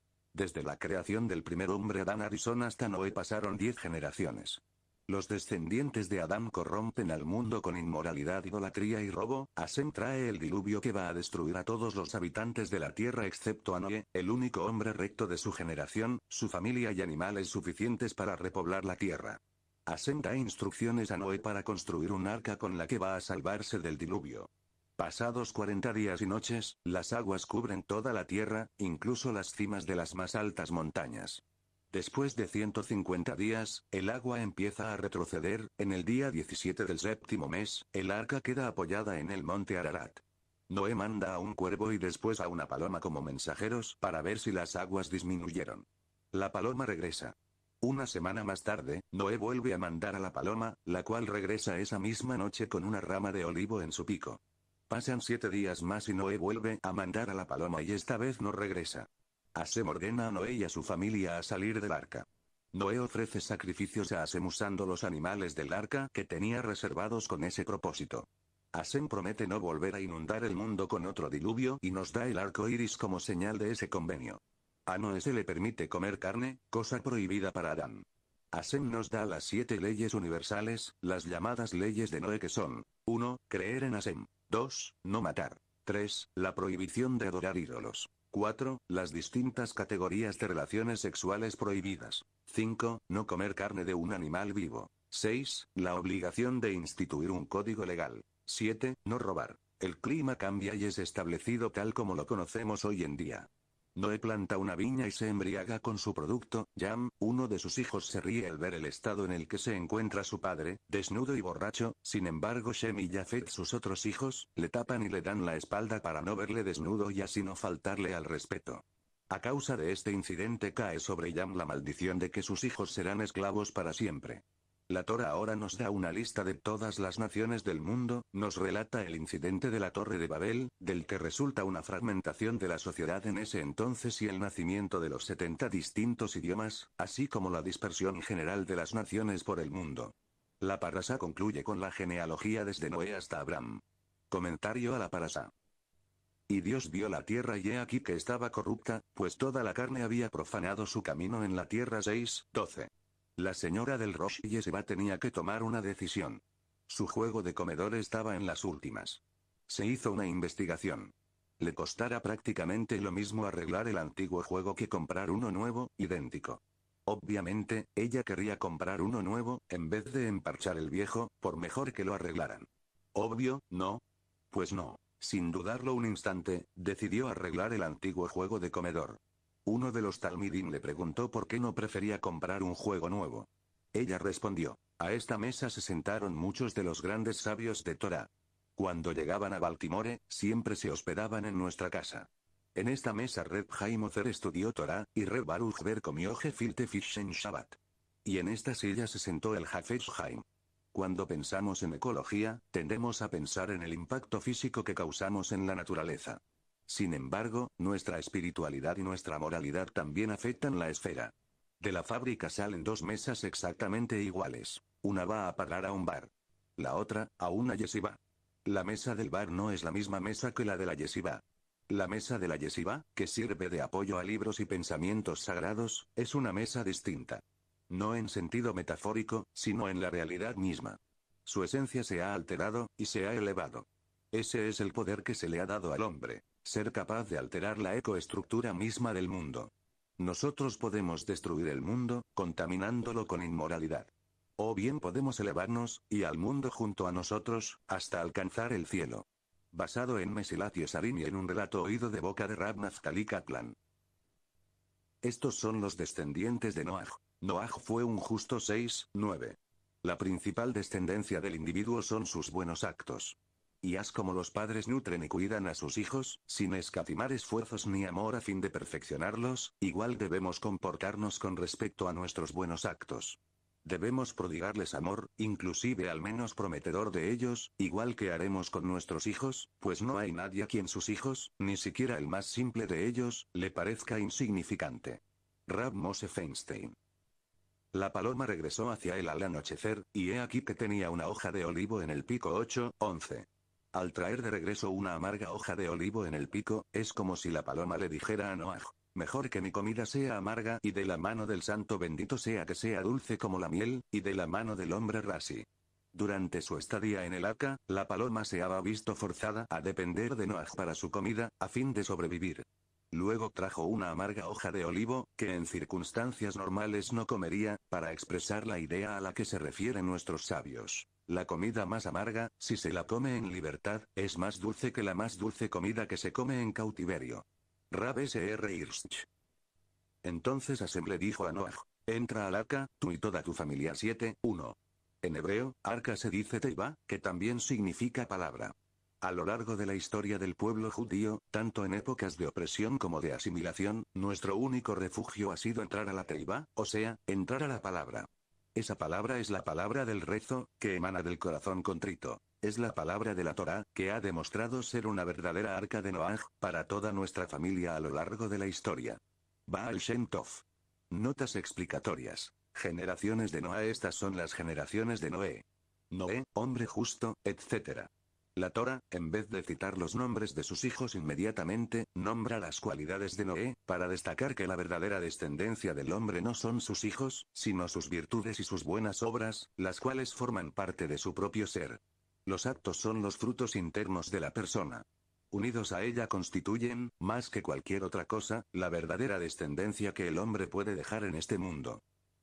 Desde la creación del primer hombre Adán Arizón hasta Noé pasaron diez generaciones. Los descendientes de Adán corrompen al mundo con inmoralidad, idolatría y robo, Asen trae el diluvio que va a destruir a todos los habitantes de la tierra excepto a Noé, el único hombre recto de su generación, su familia y animales suficientes para repoblar la tierra. Asén da instrucciones a Noé para construir un arca con la que va a salvarse del diluvio. Pasados 40 días y noches, las aguas cubren toda la tierra, incluso las cimas de las más altas montañas. Después de 150 días, el agua empieza a retroceder, en el día 17 del séptimo mes, el arca queda apoyada en el monte Ararat. Noé manda a un cuervo y después a una paloma como mensajeros para ver si las aguas disminuyeron. La paloma regresa. Una semana más tarde, Noé vuelve a mandar a la paloma, la cual regresa esa misma noche con una rama de olivo en su pico. Pasan siete días más y Noé vuelve a mandar a la paloma y esta vez no regresa. Asem ordena a Noé y a su familia a salir del arca. Noé ofrece sacrificios a Asem usando los animales del arca que tenía reservados con ese propósito. Asem promete no volver a inundar el mundo con otro diluvio y nos da el arco iris como señal de ese convenio. A Noé se le permite comer carne, cosa prohibida para Adán. Asem nos da las siete leyes universales, las llamadas leyes de Noé que son 1. Creer en Asem. 2. No matar. 3. La prohibición de adorar ídolos. 4. Las distintas categorías de relaciones sexuales prohibidas. 5. No comer carne de un animal vivo. 6. La obligación de instituir un código legal. 7. No robar. El clima cambia y es establecido tal como lo conocemos hoy en día. Noé planta una viña y se embriaga con su producto, Jam, uno de sus hijos se ríe al ver el estado en el que se encuentra su padre, desnudo y borracho, sin embargo Shem y Jafet sus otros hijos, le tapan y le dan la espalda para no verle desnudo y así no faltarle al respeto. A causa de este incidente cae sobre Yam la maldición de que sus hijos serán esclavos para siempre. La Torah ahora nos da una lista de todas las naciones del mundo, nos relata el incidente de la Torre de Babel, del que resulta una fragmentación de la sociedad en ese entonces y el nacimiento de los 70 distintos idiomas, así como la dispersión general de las naciones por el mundo. La parasa concluye con la genealogía desde Noé hasta Abraham. Comentario a la parasa. Y Dios vio la tierra y he aquí que estaba corrupta, pues toda la carne había profanado su camino en la tierra 6, 12. La señora del y Roche va tenía que tomar una decisión. Su juego de comedor estaba en las últimas. Se hizo una investigación. Le costara prácticamente lo mismo arreglar el antiguo juego que comprar uno nuevo, idéntico. Obviamente, ella quería comprar uno nuevo, en vez de emparchar el viejo, por mejor que lo arreglaran. Obvio, ¿no? Pues no. Sin dudarlo un instante, decidió arreglar el antiguo juego de comedor. Uno de los talmidim le preguntó por qué no prefería comprar un juego nuevo. Ella respondió, a esta mesa se sentaron muchos de los grandes sabios de Torah. Cuando llegaban a Baltimore, siempre se hospedaban en nuestra casa. En esta mesa Red Ozer estudió Torah, y Reb Baruch Ber comió gefilte fish en Shabbat. Y en esta silla se sentó el Hafez Haim. Cuando pensamos en ecología, tendemos a pensar en el impacto físico que causamos en la naturaleza. Sin embargo, nuestra espiritualidad y nuestra moralidad también afectan la esfera. De la fábrica salen dos mesas exactamente iguales. Una va a parar a un bar. La otra, a una yesiva. La mesa del bar no es la misma mesa que la de la yesiva. La mesa de la yesiva, que sirve de apoyo a libros y pensamientos sagrados, es una mesa distinta. No en sentido metafórico, sino en la realidad misma. Su esencia se ha alterado, y se ha elevado. Ese es el poder que se le ha dado al hombre. Ser capaz de alterar la ecoestructura misma del mundo. Nosotros podemos destruir el mundo, contaminándolo con inmoralidad. O bien podemos elevarnos, y al mundo junto a nosotros, hasta alcanzar el cielo. Basado en Mesilat Sarini y en un relato oído de boca de Rabnaz Naftali Estos son los descendientes de Noaj. Noaj fue un justo 6, 9. La principal descendencia del individuo son sus buenos actos. Y haz como los padres nutren y cuidan a sus hijos, sin escatimar esfuerzos ni amor a fin de perfeccionarlos, igual debemos comportarnos con respecto a nuestros buenos actos. Debemos prodigarles amor, inclusive al menos prometedor de ellos, igual que haremos con nuestros hijos, pues no hay nadie a quien sus hijos, ni siquiera el más simple de ellos, le parezca insignificante. Rab Mose Feinstein. La paloma regresó hacia él al anochecer, y he aquí que tenía una hoja de olivo en el pico 8, 11. Al traer de regreso una amarga hoja de olivo en el pico, es como si la paloma le dijera a Noaj, mejor que mi comida sea amarga y de la mano del santo bendito sea que sea dulce como la miel, y de la mano del hombre Rasi. Durante su estadía en el arca, la paloma se había visto forzada a depender de Noah para su comida, a fin de sobrevivir. Luego trajo una amarga hoja de olivo, que en circunstancias normales no comería, para expresar la idea a la que se refieren nuestros sabios. La comida más amarga, si se la come en libertad, es más dulce que la más dulce comida que se come en cautiverio. Rab S.R. Hirsch. Entonces Asemble dijo a Noah, entra al arca, tú y toda tu familia 7, 1. En hebreo, arca se dice teiba, que también significa palabra. A lo largo de la historia del pueblo judío, tanto en épocas de opresión como de asimilación, nuestro único refugio ha sido entrar a la teiva, o sea, entrar a la palabra. Esa palabra es la palabra del rezo, que emana del corazón contrito. Es la palabra de la Torah, que ha demostrado ser una verdadera arca de Noah para toda nuestra familia a lo largo de la historia. Baal Shem Tov. Notas explicatorias. Generaciones de Noah, Estas son las generaciones de Noé. Noé, hombre justo, etc. La Torah, en vez de citar los nombres de sus hijos inmediatamente, nombra las cualidades de Noé, para destacar que la verdadera descendencia del hombre no son sus hijos, sino sus virtudes y sus buenas obras, las cuales forman parte de su propio ser. Los actos son los frutos internos de la persona unidos a ella constituyen, más que cualquier otra cosa, la verdadera descendencia que el hombre puede dejar en este mundo.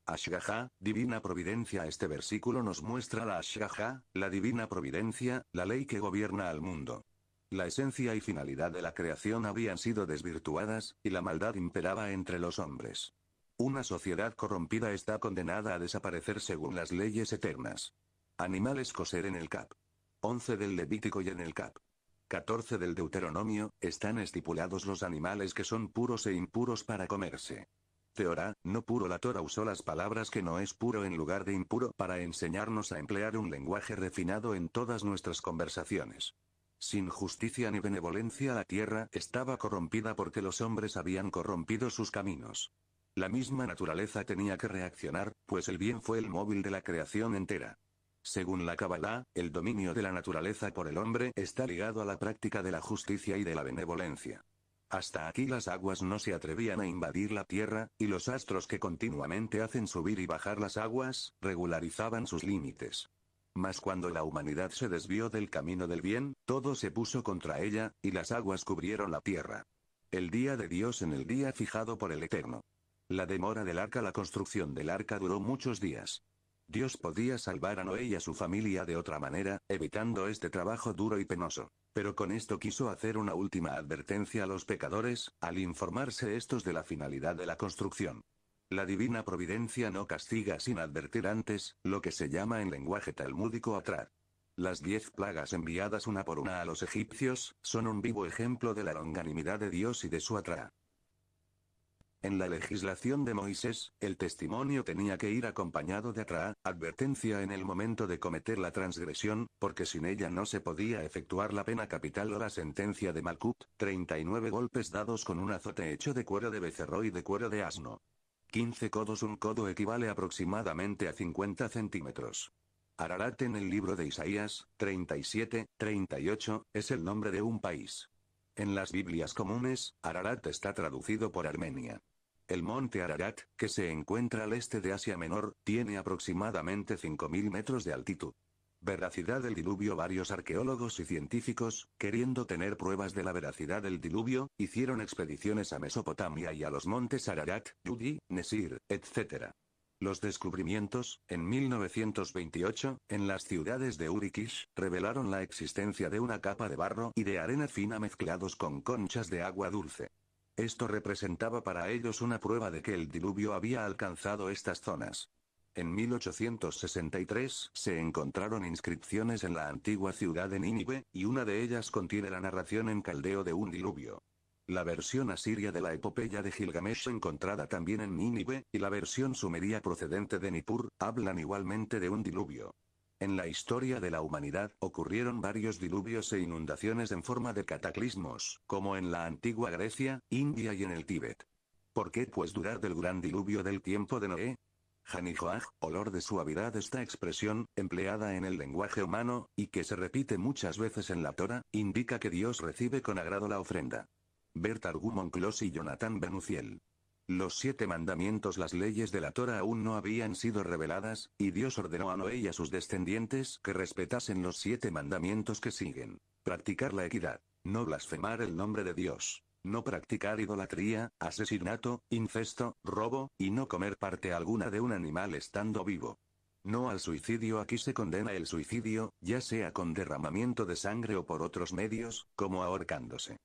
Ashgaha, Divina Providencia. Este versículo nos muestra la Ashgaha, la Divina Providencia, la ley que gobierna al mundo. La esencia y finalidad de la creación habían sido desvirtuadas, y la maldad imperaba entre los hombres. Una sociedad corrompida está condenada a desaparecer según las leyes eternas. Animales coser en el cap. 11 del Levítico y en el cap. 14 del Deuteronomio, están estipulados los animales que son puros e impuros para comerse. Teorá, no puro La Torah usó las palabras que no es puro en lugar de impuro para enseñarnos a emplear un lenguaje refinado en todas nuestras conversaciones. Sin justicia ni benevolencia la tierra estaba corrompida porque los hombres habían corrompido sus caminos. La misma naturaleza tenía que reaccionar, pues el bien fue el móvil de la creación entera. Según la Kabbalah, el dominio de la naturaleza por el hombre está ligado a la práctica de la justicia y de la benevolencia. Hasta aquí las aguas no se atrevían a invadir la Tierra, y los astros que continuamente hacen subir y bajar las aguas, regularizaban sus límites. Mas cuando la humanidad se desvió del camino del bien, todo se puso contra ella, y las aguas cubrieron la Tierra. El día de Dios en el día fijado por el Eterno. La demora del arca La construcción del arca duró muchos días. Dios podía salvar a Noé y a su familia de otra manera, evitando este trabajo duro y penoso. Pero con esto quiso hacer una última advertencia a los pecadores, al informarse estos de la finalidad de la construcción. La divina providencia no castiga sin advertir antes, lo que se llama en lenguaje talmúdico atrar. Las diez plagas enviadas una por una a los egipcios, son un vivo ejemplo de la longanimidad de Dios y de su atra. En la legislación de Moisés, el testimonio tenía que ir acompañado de advertencia en el momento de cometer la transgresión, porque sin ella no se podía efectuar la pena capital o la sentencia de Malkut, 39 golpes dados con un azote hecho de cuero de becerro y de cuero de asno. 15 codos Un codo equivale aproximadamente a 50 centímetros. Ararat en el libro de Isaías, 37, 38, es el nombre de un país. En las Biblias comunes, Ararat está traducido por Armenia. El monte Ararat, que se encuentra al este de Asia Menor, tiene aproximadamente 5.000 metros de altitud. Veracidad del diluvio Varios arqueólogos y científicos, queriendo tener pruebas de la veracidad del diluvio, hicieron expediciones a Mesopotamia y a los montes Ararat, Yudi, Nesir, etc. Los descubrimientos, en 1928, en las ciudades de Urikish, revelaron la existencia de una capa de barro y de arena fina mezclados con conchas de agua dulce. Esto representaba para ellos una prueba de que el diluvio había alcanzado estas zonas. En 1863 se encontraron inscripciones en la antigua ciudad de Nínive, y una de ellas contiene la narración en caldeo de un diluvio. La versión asiria de la epopeya de Gilgamesh encontrada también en Nínive, y la versión sumeria procedente de Nippur, hablan igualmente de un diluvio. En la historia de la humanidad ocurrieron varios diluvios e inundaciones en forma de cataclismos, como en la antigua Grecia, India y en el Tíbet. ¿Por qué pues durar del gran diluvio del tiempo de Noé? Joach, olor de suavidad esta expresión, empleada en el lenguaje humano, y que se repite muchas veces en la Torah, indica que Dios recibe con agrado la ofrenda. Bert Argumon y Jonathan Benuciel. Los siete mandamientos las leyes de la Torah aún no habían sido reveladas, y Dios ordenó a Noé y a sus descendientes que respetasen los siete mandamientos que siguen. Practicar la equidad. No blasfemar el nombre de Dios. No practicar idolatría, asesinato, incesto, robo, y no comer parte alguna de un animal estando vivo. No al suicidio aquí se condena el suicidio, ya sea con derramamiento de sangre o por otros medios, como ahorcándose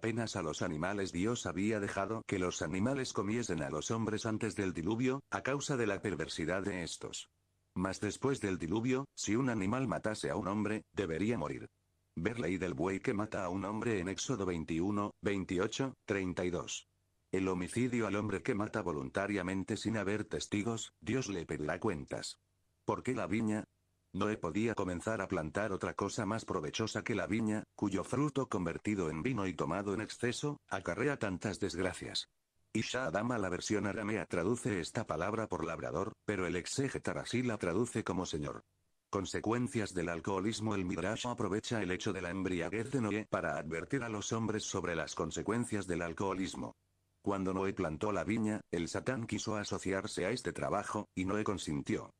apenas a los animales Dios había dejado que los animales comiesen a los hombres antes del diluvio, a causa de la perversidad de estos. Mas después del diluvio, si un animal matase a un hombre, debería morir. Ver ley del buey que mata a un hombre en Éxodo 21, 28, 32. El homicidio al hombre que mata voluntariamente sin haber testigos, Dios le pedirá cuentas. ¿Por qué la viña? Noé podía comenzar a plantar otra cosa más provechosa que la viña, cuyo fruto convertido en vino y tomado en exceso, acarrea tantas desgracias. Isha Adama la versión aramea traduce esta palabra por labrador, pero el exégetar así la traduce como señor. Consecuencias del alcoholismo El Midrash aprovecha el hecho de la embriaguez de Noé para advertir a los hombres sobre las consecuencias del alcoholismo. Cuando Noé plantó la viña, el Satán quiso asociarse a este trabajo, y Noé consintió.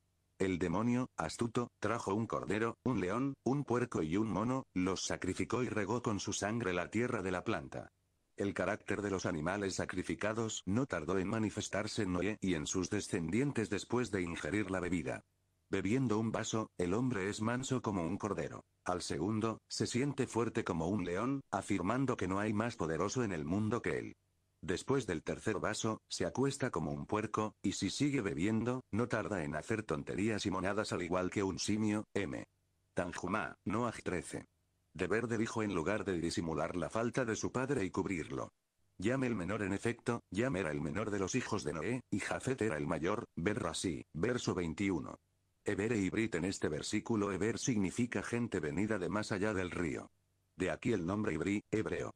El demonio, astuto, trajo un cordero, un león, un puerco y un mono, los sacrificó y regó con su sangre la tierra de la planta. El carácter de los animales sacrificados no tardó en manifestarse en Noé y en sus descendientes después de ingerir la bebida. Bebiendo un vaso, el hombre es manso como un cordero. Al segundo, se siente fuerte como un león, afirmando que no hay más poderoso en el mundo que él. Después del tercer vaso, se acuesta como un puerco, y si sigue bebiendo, no tarda en hacer tonterías y monadas al igual que un simio, M. Tanjuma, Noaj 13. De verde dijo en lugar de disimular la falta de su padre y cubrirlo. Llame el menor en efecto, llame era el menor de los hijos de Noé, y Jafet era el mayor, ver así, verso 21. Eber y e Ibrit en este versículo Eber significa gente venida de más allá del río. De aquí el nombre Ibri, hebreo.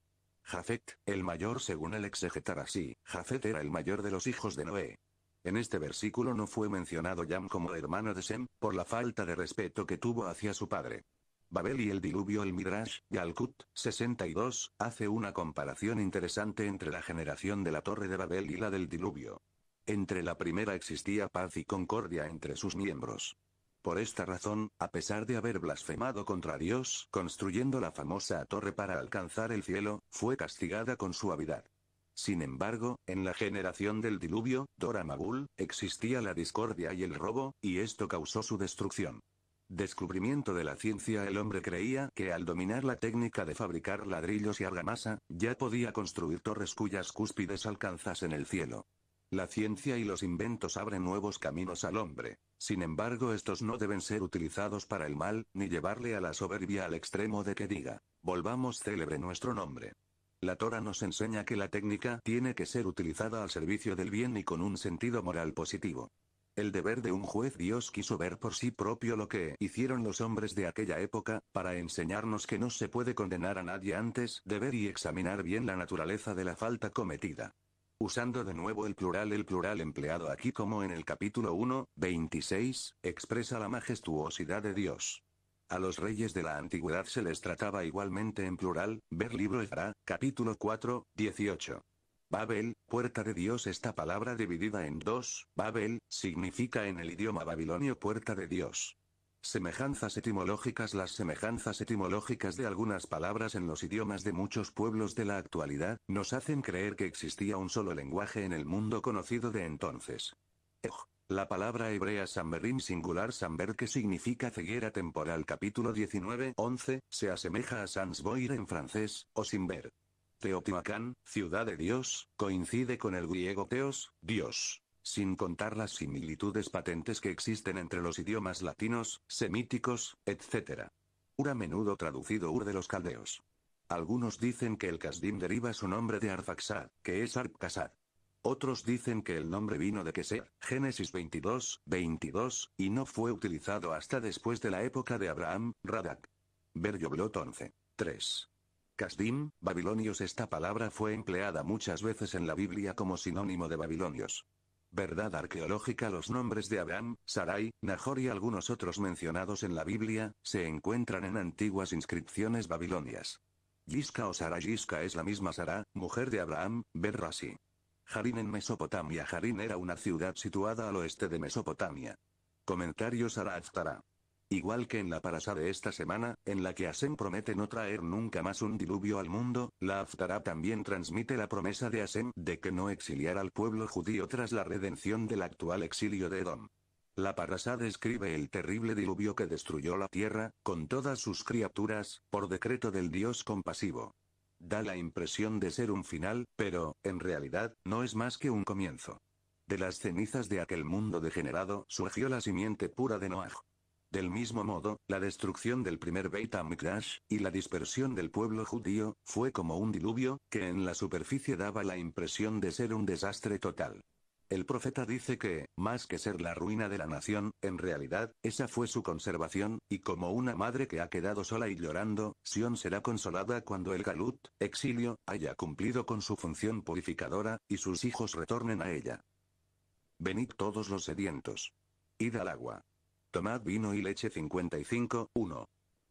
Jafet, el mayor según el exegetar así, Jafet era el mayor de los hijos de Noé. En este versículo no fue mencionado Yam como hermano de Sem, por la falta de respeto que tuvo hacia su padre. Babel y el diluvio El Midrash, Yalkut, 62, hace una comparación interesante entre la generación de la Torre de Babel y la del diluvio. Entre la primera existía paz y concordia entre sus miembros. Por esta razón, a pesar de haber blasfemado contra Dios construyendo la famosa torre para alcanzar el cielo, fue castigada con suavidad. Sin embargo, en la generación del diluvio, Dora Magul, existía la discordia y el robo, y esto causó su destrucción. Descubrimiento de la ciencia El hombre creía que al dominar la técnica de fabricar ladrillos y argamasa, ya podía construir torres cuyas cúspides alcanzasen el cielo. La ciencia y los inventos abren nuevos caminos al hombre. Sin embargo, estos no deben ser utilizados para el mal, ni llevarle a la soberbia al extremo de que diga, volvamos célebre nuestro nombre. La Torah nos enseña que la técnica tiene que ser utilizada al servicio del bien y con un sentido moral positivo. El deber de un juez Dios quiso ver por sí propio lo que hicieron los hombres de aquella época, para enseñarnos que no se puede condenar a nadie antes de ver y examinar bien la naturaleza de la falta cometida. Usando de nuevo el plural, el plural empleado aquí como en el capítulo 1, 26, expresa la majestuosidad de Dios. A los reyes de la antigüedad se les trataba igualmente en plural, ver libro Efra, capítulo 4, 18. Babel, puerta de Dios. Esta palabra dividida en dos, Babel, significa en el idioma babilonio puerta de Dios. Semejanzas etimológicas Las semejanzas etimológicas de algunas palabras en los idiomas de muchos pueblos de la actualidad, nos hacen creer que existía un solo lenguaje en el mundo conocido de entonces. La palabra hebrea samberim singular samber que significa ceguera temporal capítulo 19, 11, se asemeja a Sansboir en francés, o ver. Teotihuacán, ciudad de Dios, coincide con el griego Teos, Dios sin contar las similitudes patentes que existen entre los idiomas latinos, semíticos, etc. Ur a menudo traducido Ur de los caldeos. Algunos dicen que el Kasdim deriva su nombre de Arfaxad, que es Arpkasad. Otros dicen que el nombre vino de Keser, Génesis 22, 22, y no fue utilizado hasta después de la época de Abraham, Radak. yoblot 11. 3. Kasdim, babilonios Esta palabra fue empleada muchas veces en la Biblia como sinónimo de babilonios verdad arqueológica Los nombres de Abraham, Sarai, Nahor y algunos otros mencionados en la Biblia, se encuentran en antiguas inscripciones babilonias. Yiska o Sarai es la misma Sara, mujer de Abraham, ver Harin en Mesopotamia Harin era una ciudad situada al oeste de Mesopotamia. Comentarios Sara Igual que en la Parasá de esta semana, en la que Asen promete no traer nunca más un diluvio al mundo, la también transmite la promesa de Asen de que no exiliar al pueblo judío tras la redención del actual exilio de Edom. La Parasá describe el terrible diluvio que destruyó la tierra, con todas sus criaturas, por decreto del Dios compasivo. Da la impresión de ser un final, pero, en realidad, no es más que un comienzo. De las cenizas de aquel mundo degenerado surgió la simiente pura de Noaj. Del mismo modo, la destrucción del primer Beit HaMikdash, y la dispersión del pueblo judío, fue como un diluvio, que en la superficie daba la impresión de ser un desastre total. El profeta dice que, más que ser la ruina de la nación, en realidad, esa fue su conservación, y como una madre que ha quedado sola y llorando, Sion será consolada cuando el galut, exilio, haya cumplido con su función purificadora, y sus hijos retornen a ella. Venid todos los sedientos. Id al agua. Tomad vino y leche 55:1.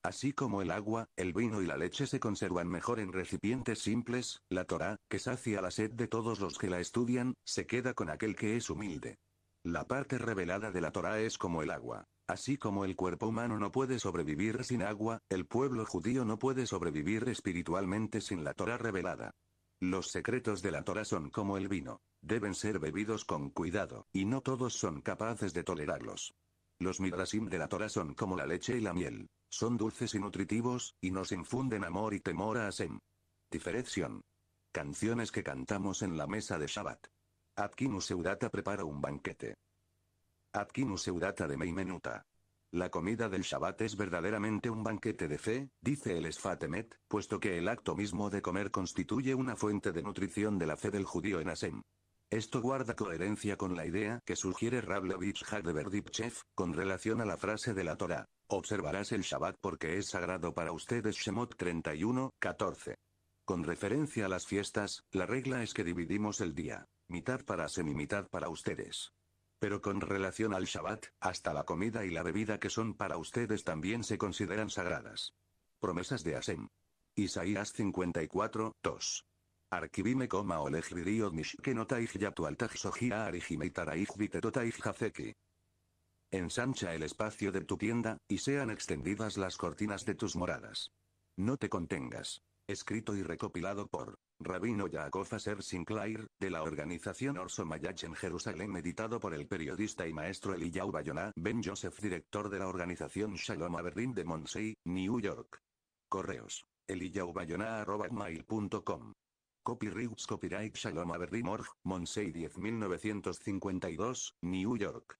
Así como el agua, el vino y la leche se conservan mejor en recipientes simples, la Torá, que sacia la sed de todos los que la estudian, se queda con aquel que es humilde. La parte revelada de la Torá es como el agua. Así como el cuerpo humano no puede sobrevivir sin agua, el pueblo judío no puede sobrevivir espiritualmente sin la Torá revelada. Los secretos de la Torá son como el vino. Deben ser bebidos con cuidado, y no todos son capaces de tolerarlos. Los Midrasim de la Torah son como la leche y la miel. Son dulces y nutritivos, y nos infunden amor y temor a Hashem. Diferección. Canciones que cantamos en la mesa de Shabbat. Atkinu Seudata prepara un banquete. Atkinu Seudata de Meimenuta. La comida del Shabbat es verdaderamente un banquete de fe, dice el Esfatemet, puesto que el acto mismo de comer constituye una fuente de nutrición de la fe del judío en Hashem. Esto guarda coherencia con la idea que sugiere Rablovich berdichev con relación a la frase de la Torah. Observarás el Shabbat porque es sagrado para ustedes Shemot 31, 14. Con referencia a las fiestas, la regla es que dividimos el día. Mitad para semi mitad para ustedes. Pero con relación al Shabbat, hasta la comida y la bebida que son para ustedes también se consideran sagradas. Promesas de Asem. Isaías 54, 2. Arquivime coma oleg virio mishke no ya tu altaj sojia Ensancha el espacio de tu tienda, y sean extendidas las cortinas de tus moradas. No te contengas. Escrito y recopilado por Rabino Yaakov Aser Sinclair, de la organización Orso Mayach en Jerusalén, editado por el periodista y maestro Eliyahu Bayona Ben Joseph, director de la organización Shalom Aberdeen de Monsey, New York. Correos. eliyahubayonah.com Copyrights Copyright Shalom Avery Morg, Monsei 10952, New York.